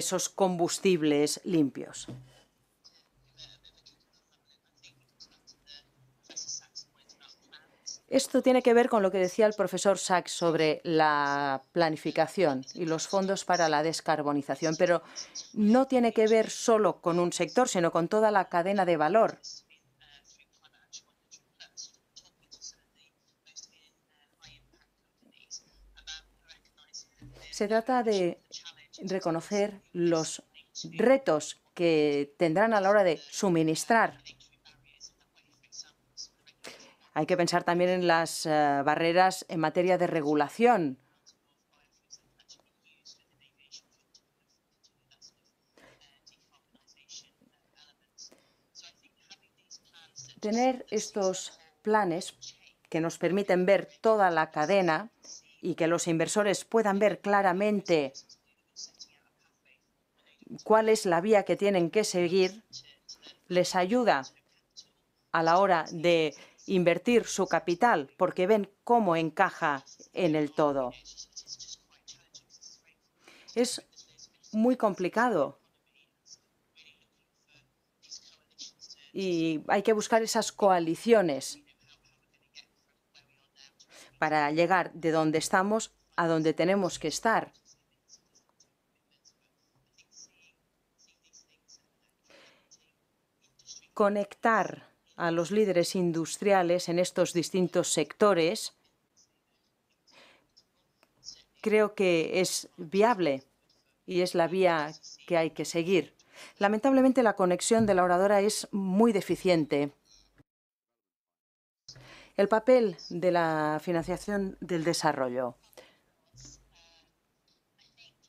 Speaker 1: esos combustibles limpios. Esto tiene que ver con lo que decía el profesor Sachs sobre la planificación y los fondos para la descarbonización, pero no tiene que ver solo con un sector, sino con toda la cadena de valor. Se trata de reconocer los retos que tendrán a la hora de suministrar hay que pensar también en las eh, barreras en materia de regulación. Tener estos planes que nos permiten ver toda la cadena y que los inversores puedan ver claramente cuál es la vía que tienen que seguir, les ayuda a la hora de invertir su capital porque ven cómo encaja en el todo. Es muy complicado y hay que buscar esas coaliciones para llegar de donde estamos a donde tenemos que estar. Conectar a los líderes industriales en estos distintos sectores, creo que es viable y es la vía que hay que seguir. Lamentablemente la conexión de la oradora es muy deficiente. El papel de la financiación del desarrollo.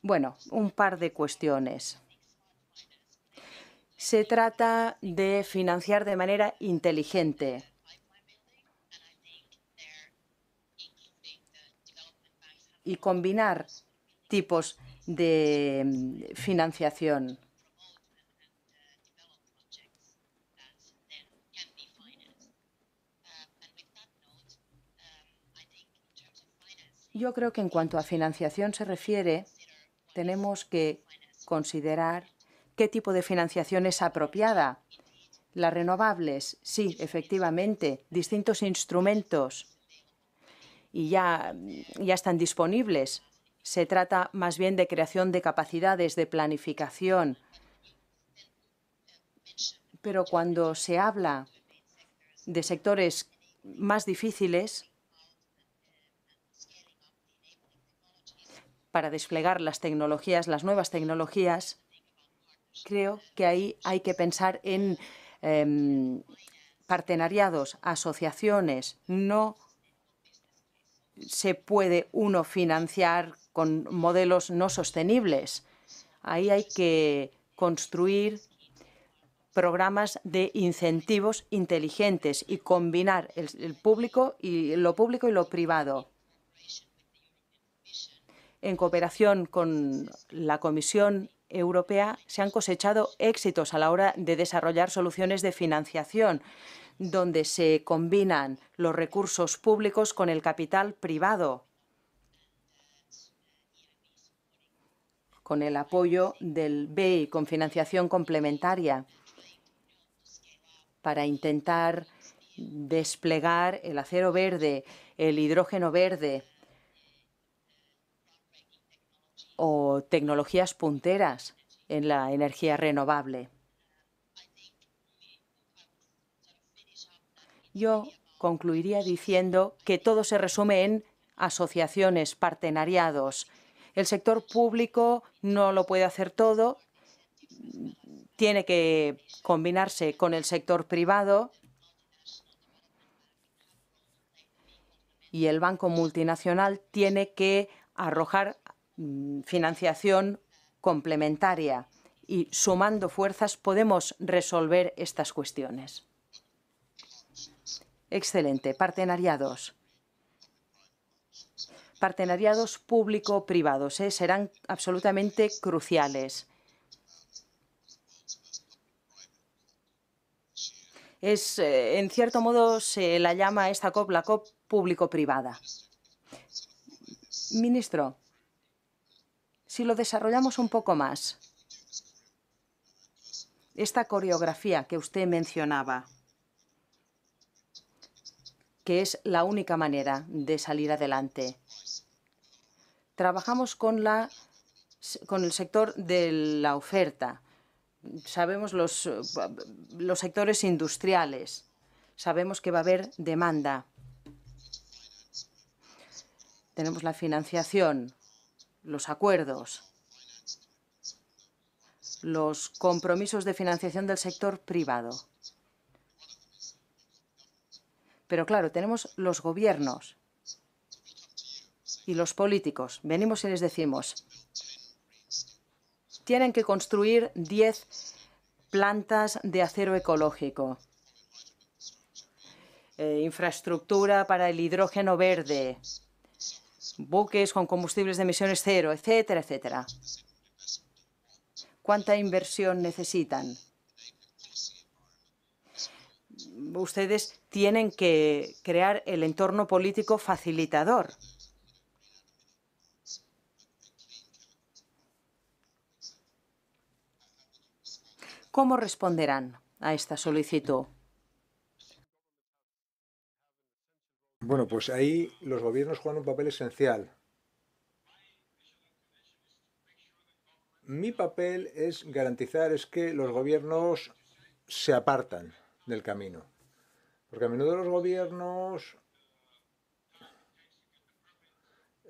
Speaker 1: Bueno, un par de cuestiones. Se trata de financiar de manera inteligente. y combinar tipos de mm, financiación. Yo creo que en cuanto a financiación se refiere, tenemos que considerar qué tipo de financiación es apropiada. Las renovables, sí, efectivamente, distintos instrumentos y ya, ya están disponibles. Se trata más bien de creación de capacidades, de planificación. Pero cuando se habla de sectores más difíciles para desplegar las tecnologías, las nuevas tecnologías, creo que ahí hay que pensar en em, partenariados, asociaciones. No se puede uno financiar con modelos no sostenibles. Ahí hay que construir programas de incentivos inteligentes y combinar público y lo público y lo privado. En cooperación con la Comisión Europea se han cosechado éxitos a la hora de desarrollar soluciones de financiación donde se combinan los recursos públicos con el capital privado, con el apoyo del BEI, con financiación complementaria, para intentar desplegar el acero verde, el hidrógeno verde, o tecnologías punteras en la energía renovable. Yo concluiría diciendo que todo se resume en asociaciones, partenariados. El sector público no lo puede hacer todo, tiene que combinarse con el sector privado y el banco multinacional tiene que arrojar Mm, financiación complementaria y sumando fuerzas podemos resolver estas cuestiones. Excelente. Partenariados. Partenariados público-privados ¿eh? serán absolutamente cruciales. Es, eh, en cierto modo, se la llama esta COP la COP público-privada. Ministro, si lo desarrollamos un poco más, esta coreografía que usted mencionaba, que es la única manera de salir adelante. Trabajamos con, la, con el sector de la oferta, sabemos los sectores industriales, sabemos que va a haber demanda. Tenemos la financiación, los acuerdos, los compromisos de financiación del sector privado. Pero claro, tenemos los gobiernos y los políticos. Venimos y les decimos, tienen que construir 10 plantas de acero ecológico, eh, infraestructura para el hidrógeno verde, buques con combustibles de emisiones cero, etcétera, etcétera. ¿Cuánta inversión necesitan? Ustedes tienen que crear el entorno político facilitador. ¿Cómo responderán a esta solicitud?
Speaker 2: Bueno, pues ahí los gobiernos juegan un papel esencial. Mi papel es garantizar es que los gobiernos se apartan del camino. Porque a menudo los gobiernos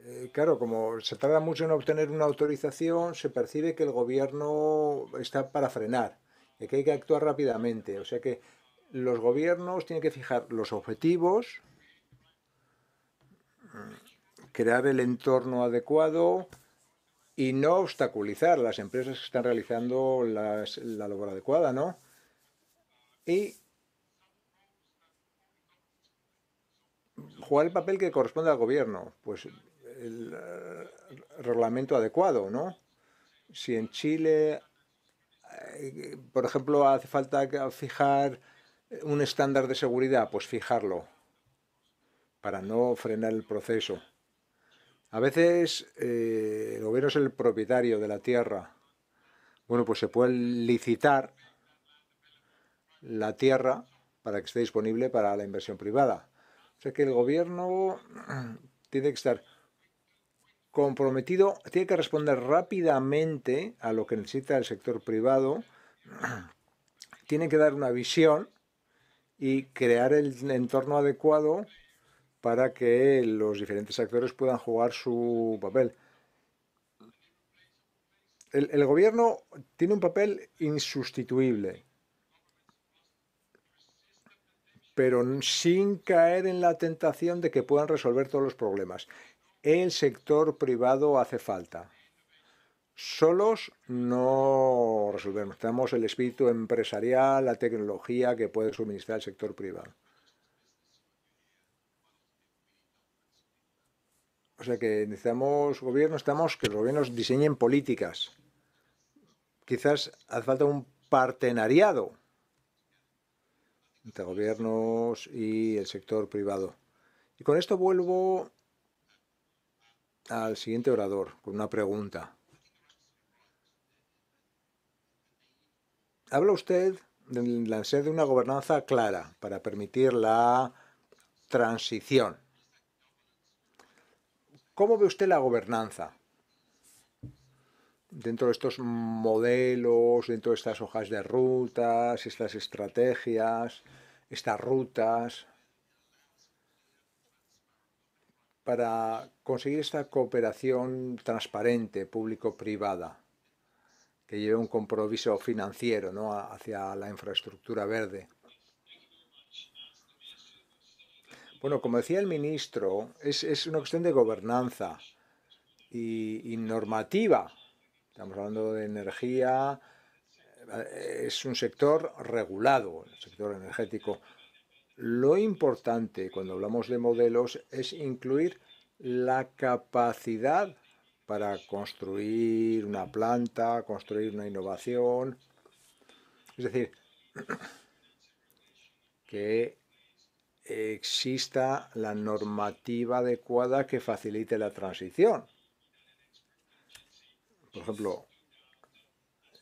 Speaker 2: eh, claro, como se tarda mucho en obtener una autorización, se percibe que el gobierno está para frenar, y que hay que actuar rápidamente. O sea que los gobiernos tienen que fijar los objetivos, crear el entorno adecuado y no obstaculizar las empresas que están realizando la labor adecuada, ¿no? Y jugar el papel que corresponde al gobierno, pues el eh, reglamento adecuado, ¿no? Si en Chile, eh, por ejemplo, hace falta fijar un estándar de seguridad, pues fijarlo para no frenar el proceso. A veces el eh, gobierno es el propietario de la tierra. Bueno, pues se puede licitar la tierra para que esté disponible para la inversión privada. O sea que el gobierno tiene que estar comprometido, tiene que responder rápidamente a lo que necesita el sector privado, tiene que dar una visión y crear el entorno adecuado para que los diferentes actores puedan jugar su papel. El, gobierno tiene un papel insustituible, pero sin caer en la tentación de que puedan resolver todos los problemas. El sector privado hace falta. Solos no resolvemos. Tenemos el espíritu empresarial, la tecnología que puede suministrar el sector privado. O sea que necesitamos gobiernos, estamos que los gobiernos diseñen políticas. Quizás hace falta un partenariado entre gobiernos y el sector privado. Y con esto vuelvo al siguiente orador con una pregunta. Habla usted de la de una gobernanza clara para permitir la transición ¿Cómo ve usted la gobernanza? Dentro de estos modelos, dentro de estas hojas de rutas, estas estrategias, estas rutas, para conseguir esta cooperación transparente, público-privada, que lleve un compromiso financiero hacia la infraestructura verde. Bueno, como decía el ministro, es, una cuestión de gobernanza y, y, normativa. Estamos hablando de energía, eh, es un sector regulado, el sector energético. Lo importante cuando hablamos de modelos es incluir la capacidad para construir una planta, construir una innovación. Es decir, que exista la normativa adecuada que facilite la transición. Por ejemplo,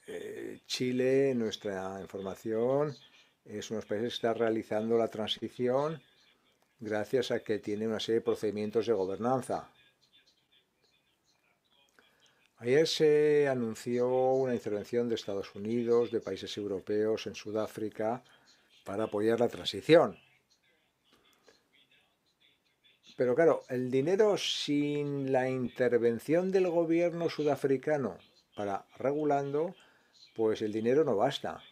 Speaker 2: eh, Chile, nuestra información, es uno de los países que está realizando la transición gracias a que tiene una serie de procedimientos de gobernanza. Ayer se anunció una intervención de Estados Unidos, de países europeos en Sudáfrica, para apoyar la transición. Pero claro, el dinero sin la intervención del gobierno sudafricano para regulando, pues el dinero no basta.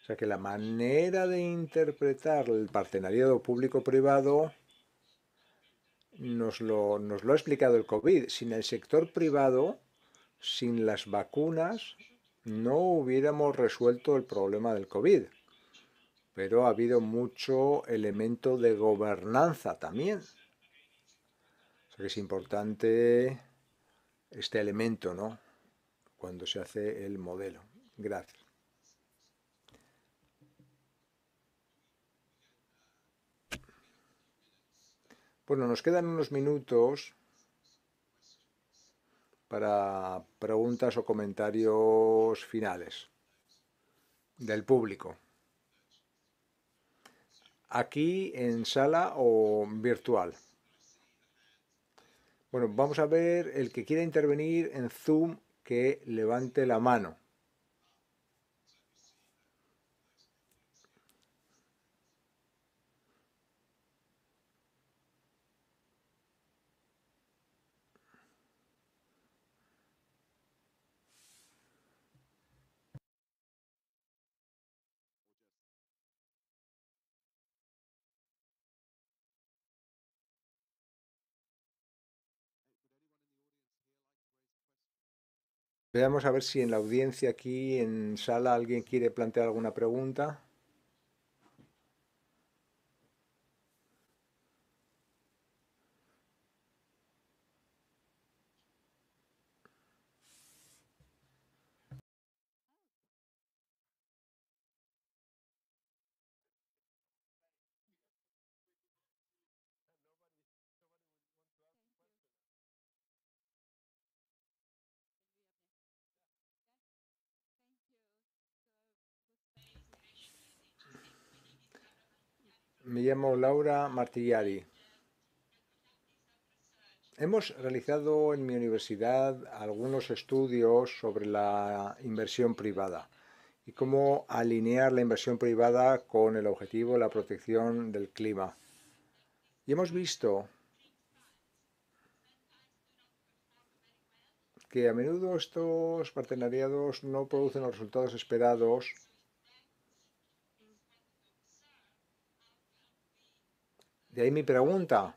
Speaker 2: O sea que la manera de interpretar el partenariado público-privado nos lo, nos lo ha explicado el COVID. Sin el sector privado, sin las vacunas, no hubiéramos resuelto el problema del COVID pero ha habido mucho elemento de gobernanza también. es importante este elemento, ¿no? Cuando se hace el modelo. Gracias. Bueno, nos quedan unos minutos para preguntas o comentarios finales del público aquí en sala o virtual. Bueno, vamos a ver el que quiera intervenir en Zoom que levante la mano. Veamos a ver si en la audiencia aquí en sala alguien quiere plantear alguna pregunta. me llamo Laura Martigliari. Hemos realizado en mi universidad algunos estudios sobre la inversión privada y cómo alinear la inversión privada con el objetivo de la protección del clima. Y hemos visto que a menudo estos partenariados no producen los resultados esperados De ahí mi pregunta.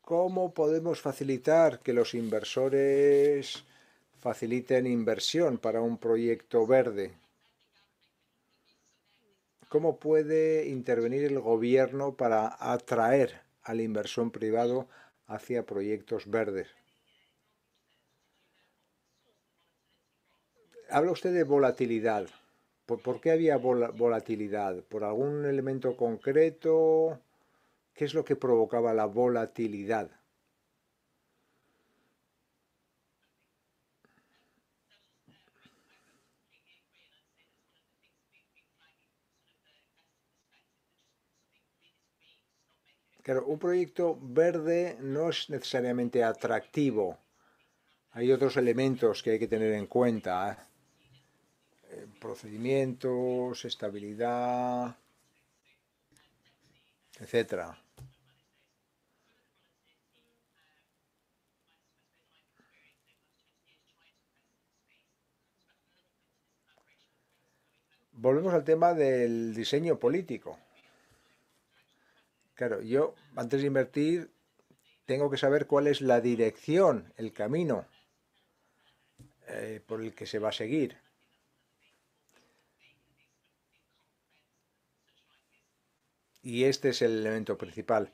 Speaker 2: ¿Cómo podemos facilitar que los inversores faciliten inversión para un proyecto verde? ¿Cómo puede intervenir el gobierno para atraer al inversión privado hacia proyectos verdes? Habla usted de volatilidad. ¿Por, qué había volatilidad? ¿Por algún elemento concreto? ¿Qué es lo que provocaba la volatilidad? Claro, un proyecto verde no es necesariamente atractivo. Hay otros elementos que hay que tener en cuenta. ¿eh? procedimientos, estabilidad, etcétera. Volvemos al tema del diseño político. Claro, yo antes de invertir tengo que saber cuál es la dirección, el camino eh, por el que se va a seguir. y este es el elemento principal.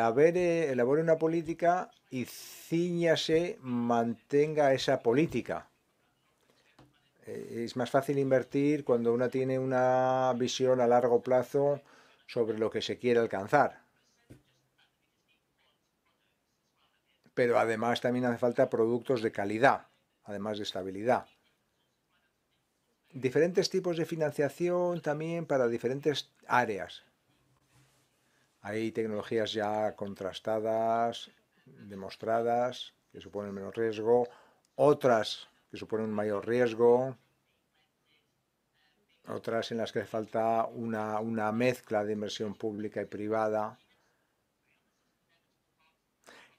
Speaker 2: haber, elabore una política y ciñase, mantenga esa política. Eh, es más fácil invertir cuando uno tiene una visión a largo plazo sobre lo que se quiere alcanzar. Pero además también hace falta productos de calidad, además de estabilidad diferentes tipos de financiación también para diferentes áreas. Hay tecnologías ya contrastadas, demostradas, que suponen menos riesgo, otras que suponen un mayor riesgo, otras en las que falta una, una mezcla de inversión pública y privada.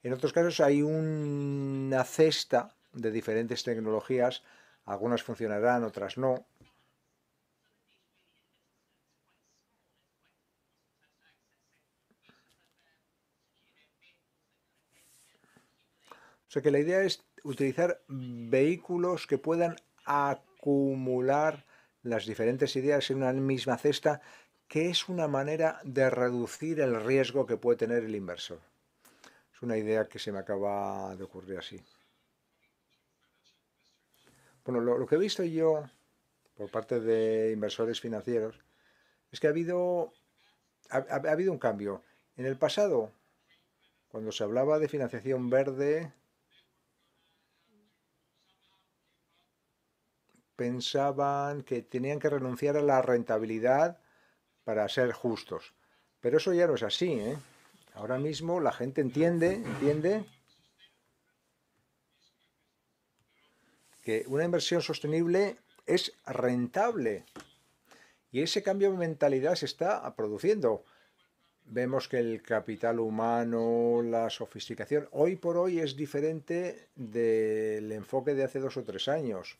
Speaker 2: En otros casos hay una cesta de diferentes tecnologías, algunas funcionarán, otras no, O sea que la idea es utilizar vehículos que puedan acumular las diferentes ideas en una misma cesta, que es una manera de reducir el riesgo que puede tener el inversor. Es una idea que se me acaba de ocurrir así. Bueno, lo, que he visto yo por parte de inversores financieros es que ha habido, ha habido un cambio. En el pasado, cuando se hablaba de financiación verde, pensaban que tenían que renunciar a la rentabilidad para ser justos. Pero eso ya no es así. ¿eh? Ahora mismo la gente entiende, entiende que una inversión sostenible es rentable. Y ese cambio de mentalidad se está produciendo. Vemos que el capital humano, la sofisticación, hoy por hoy es diferente del enfoque de hace dos o tres años.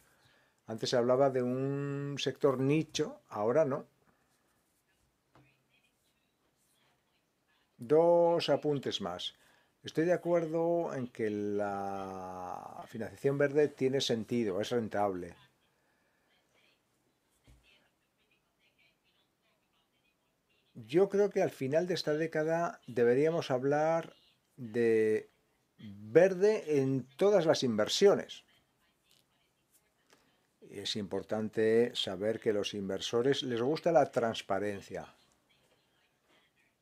Speaker 2: Antes se hablaba de un sector nicho, ahora no. Dos apuntes más. Estoy de acuerdo en que la financiación verde tiene sentido, es rentable. Yo creo que al final de esta década deberíamos hablar de verde en todas las inversiones es importante saber que los inversores les gusta la transparencia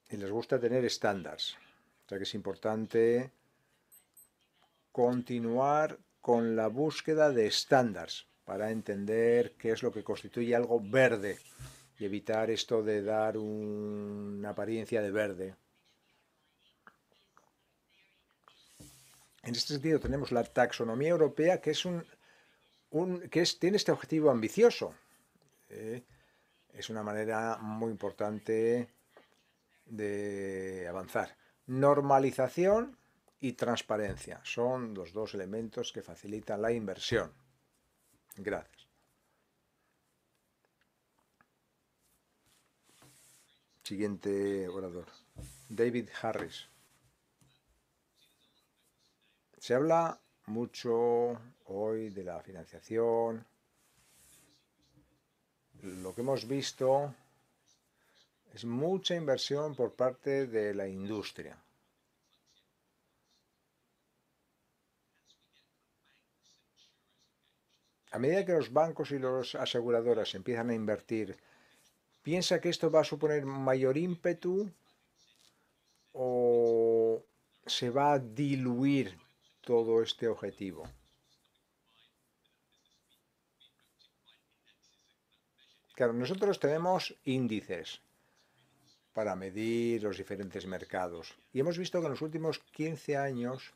Speaker 2: y les gusta tener estándares. O sea que es importante continuar con la búsqueda de estándares para entender qué es lo que constituye algo verde y evitar esto de dar una apariencia de verde. En este sentido tenemos la taxonomía europea, que es un un, que es, tiene este objetivo ambicioso. ¿eh? es una manera muy importante de avanzar. Normalización y transparencia son los dos elementos que facilitan la inversión. Gracias. Siguiente orador. David Harris. Se habla mucho hoy de la financiación, lo que hemos visto es mucha inversión por parte de la industria. A medida que los bancos y las aseguradoras empiezan a invertir, ¿piensa que esto va a suponer mayor ímpetu o se va a diluir todo este objetivo? Claro, nosotros tenemos índices para medir los diferentes mercados. Y hemos visto que en los últimos 15 años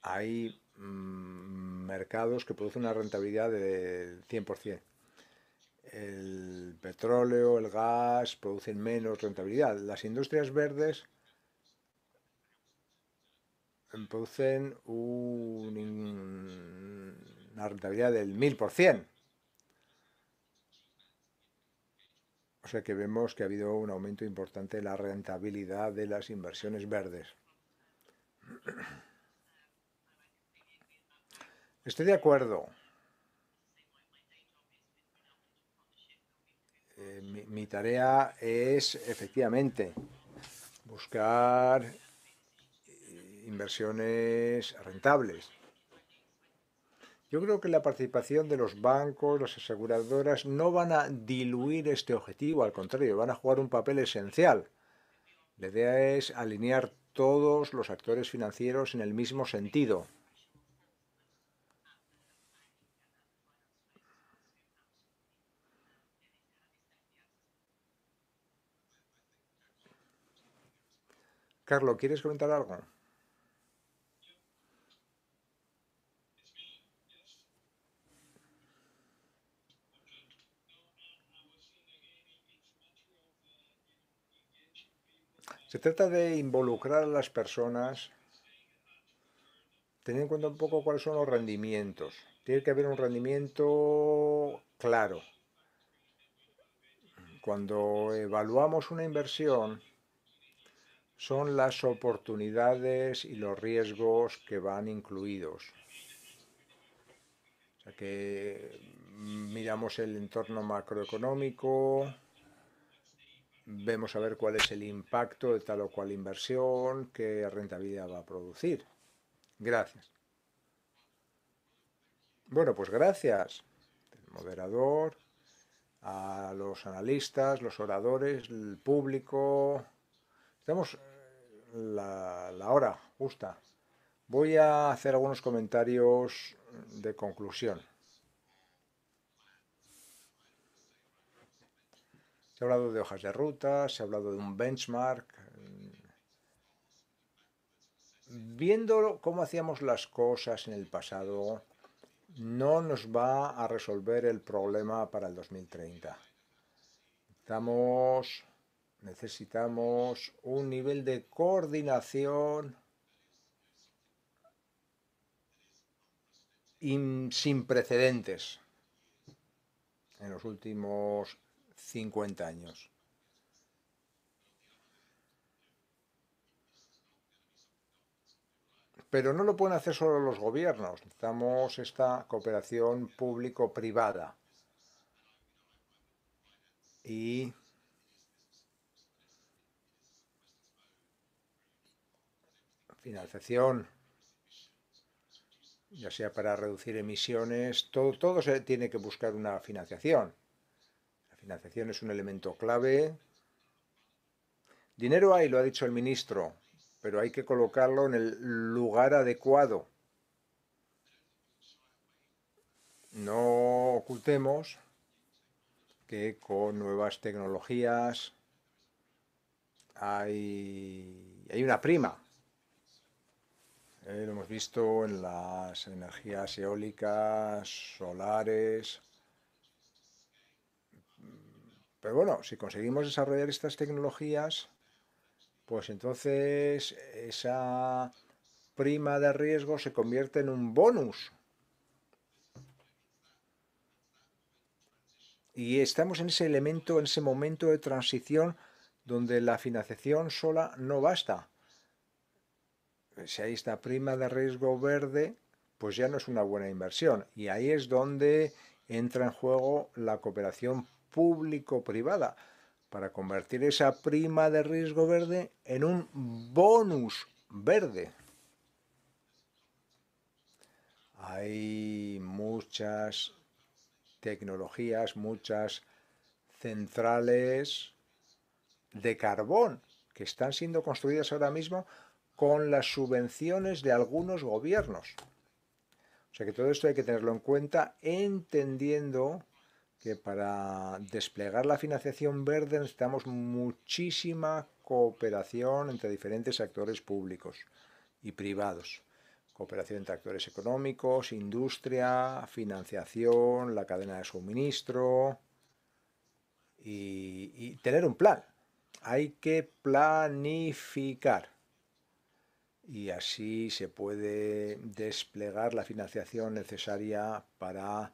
Speaker 2: hay mm, mercados que producen una rentabilidad del 100%. El petróleo, el gas producen menos rentabilidad. Las industrias verdes producen una rentabilidad del 1000%. O sea que vemos que ha habido un aumento importante de la rentabilidad de las inversiones verdes. Estoy de acuerdo. Eh, mi, tarea es efectivamente buscar eh, inversiones rentables. Yo creo que la participación de los bancos, las aseguradoras, no van a diluir este objetivo, al contrario, van a jugar un papel esencial. La idea es alinear todos los actores financieros en el mismo sentido. Carlos, ¿quieres comentar algo? Se trata de involucrar a las personas teniendo en cuenta un poco cuáles son los rendimientos. Tiene que haber un rendimiento claro. Cuando evaluamos una inversión, son las oportunidades y los riesgos que van incluidos. que mm, miramos el entorno macroeconómico, vemos a ver cuál es el impacto de tal o cual inversión, qué rentabilidad va a producir. Gracias. Bueno, pues gracias moderador, a los analistas, los oradores, el público. Estamos eh, la, la hora justa. Voy a hacer algunos comentarios de conclusión. Se ha hablado de hojas de ruta, se ha hablado de un benchmark. Mm. Viendo cómo hacíamos las cosas en el pasado, no nos va a resolver el problema para el 2030. necesitamos un nivel de coordinación sin precedentes en los últimos 50 años. Pero no lo pueden hacer solo los gobiernos, necesitamos esta cooperación público-privada. Y financiación, ya sea para reducir emisiones, todo, todo se tiene que buscar una financiación. Financiación es un elemento clave. Dinero hay, lo ha dicho el ministro, pero hay que colocarlo en el lugar adecuado. No ocultemos que con nuevas tecnologías hay, una prima. Eh, lo hemos visto en las energías eólicas, solares, pero bueno, si conseguimos desarrollar estas tecnologías, pues entonces esa prima de riesgo se convierte en un bonus. Y estamos en ese elemento, en ese momento de transición donde la financiación sola no basta. Si hay esta prima de riesgo verde, pues ya no es una buena inversión. Y ahí es donde entra en juego la cooperación público-privada para convertir esa prima de riesgo verde en un bonus verde. Hay muchas tecnologías, muchas centrales de carbón que están siendo construidas ahora mismo con las subvenciones de algunos gobiernos. O sea que todo esto hay que tenerlo en cuenta entendiendo que para desplegar la financiación verde necesitamos muchísima cooperación entre diferentes actores públicos y privados. Cooperación entre actores económicos, industria, financiación, la cadena de suministro y, tener un plan. Hay que planificar y así se puede desplegar la financiación necesaria para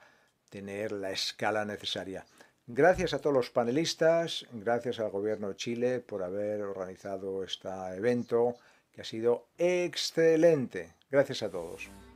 Speaker 2: tener la escala necesaria. Gracias a todos los panelistas, gracias al Gobierno de Chile por haber organizado este evento que ha sido excelente. Gracias a todos.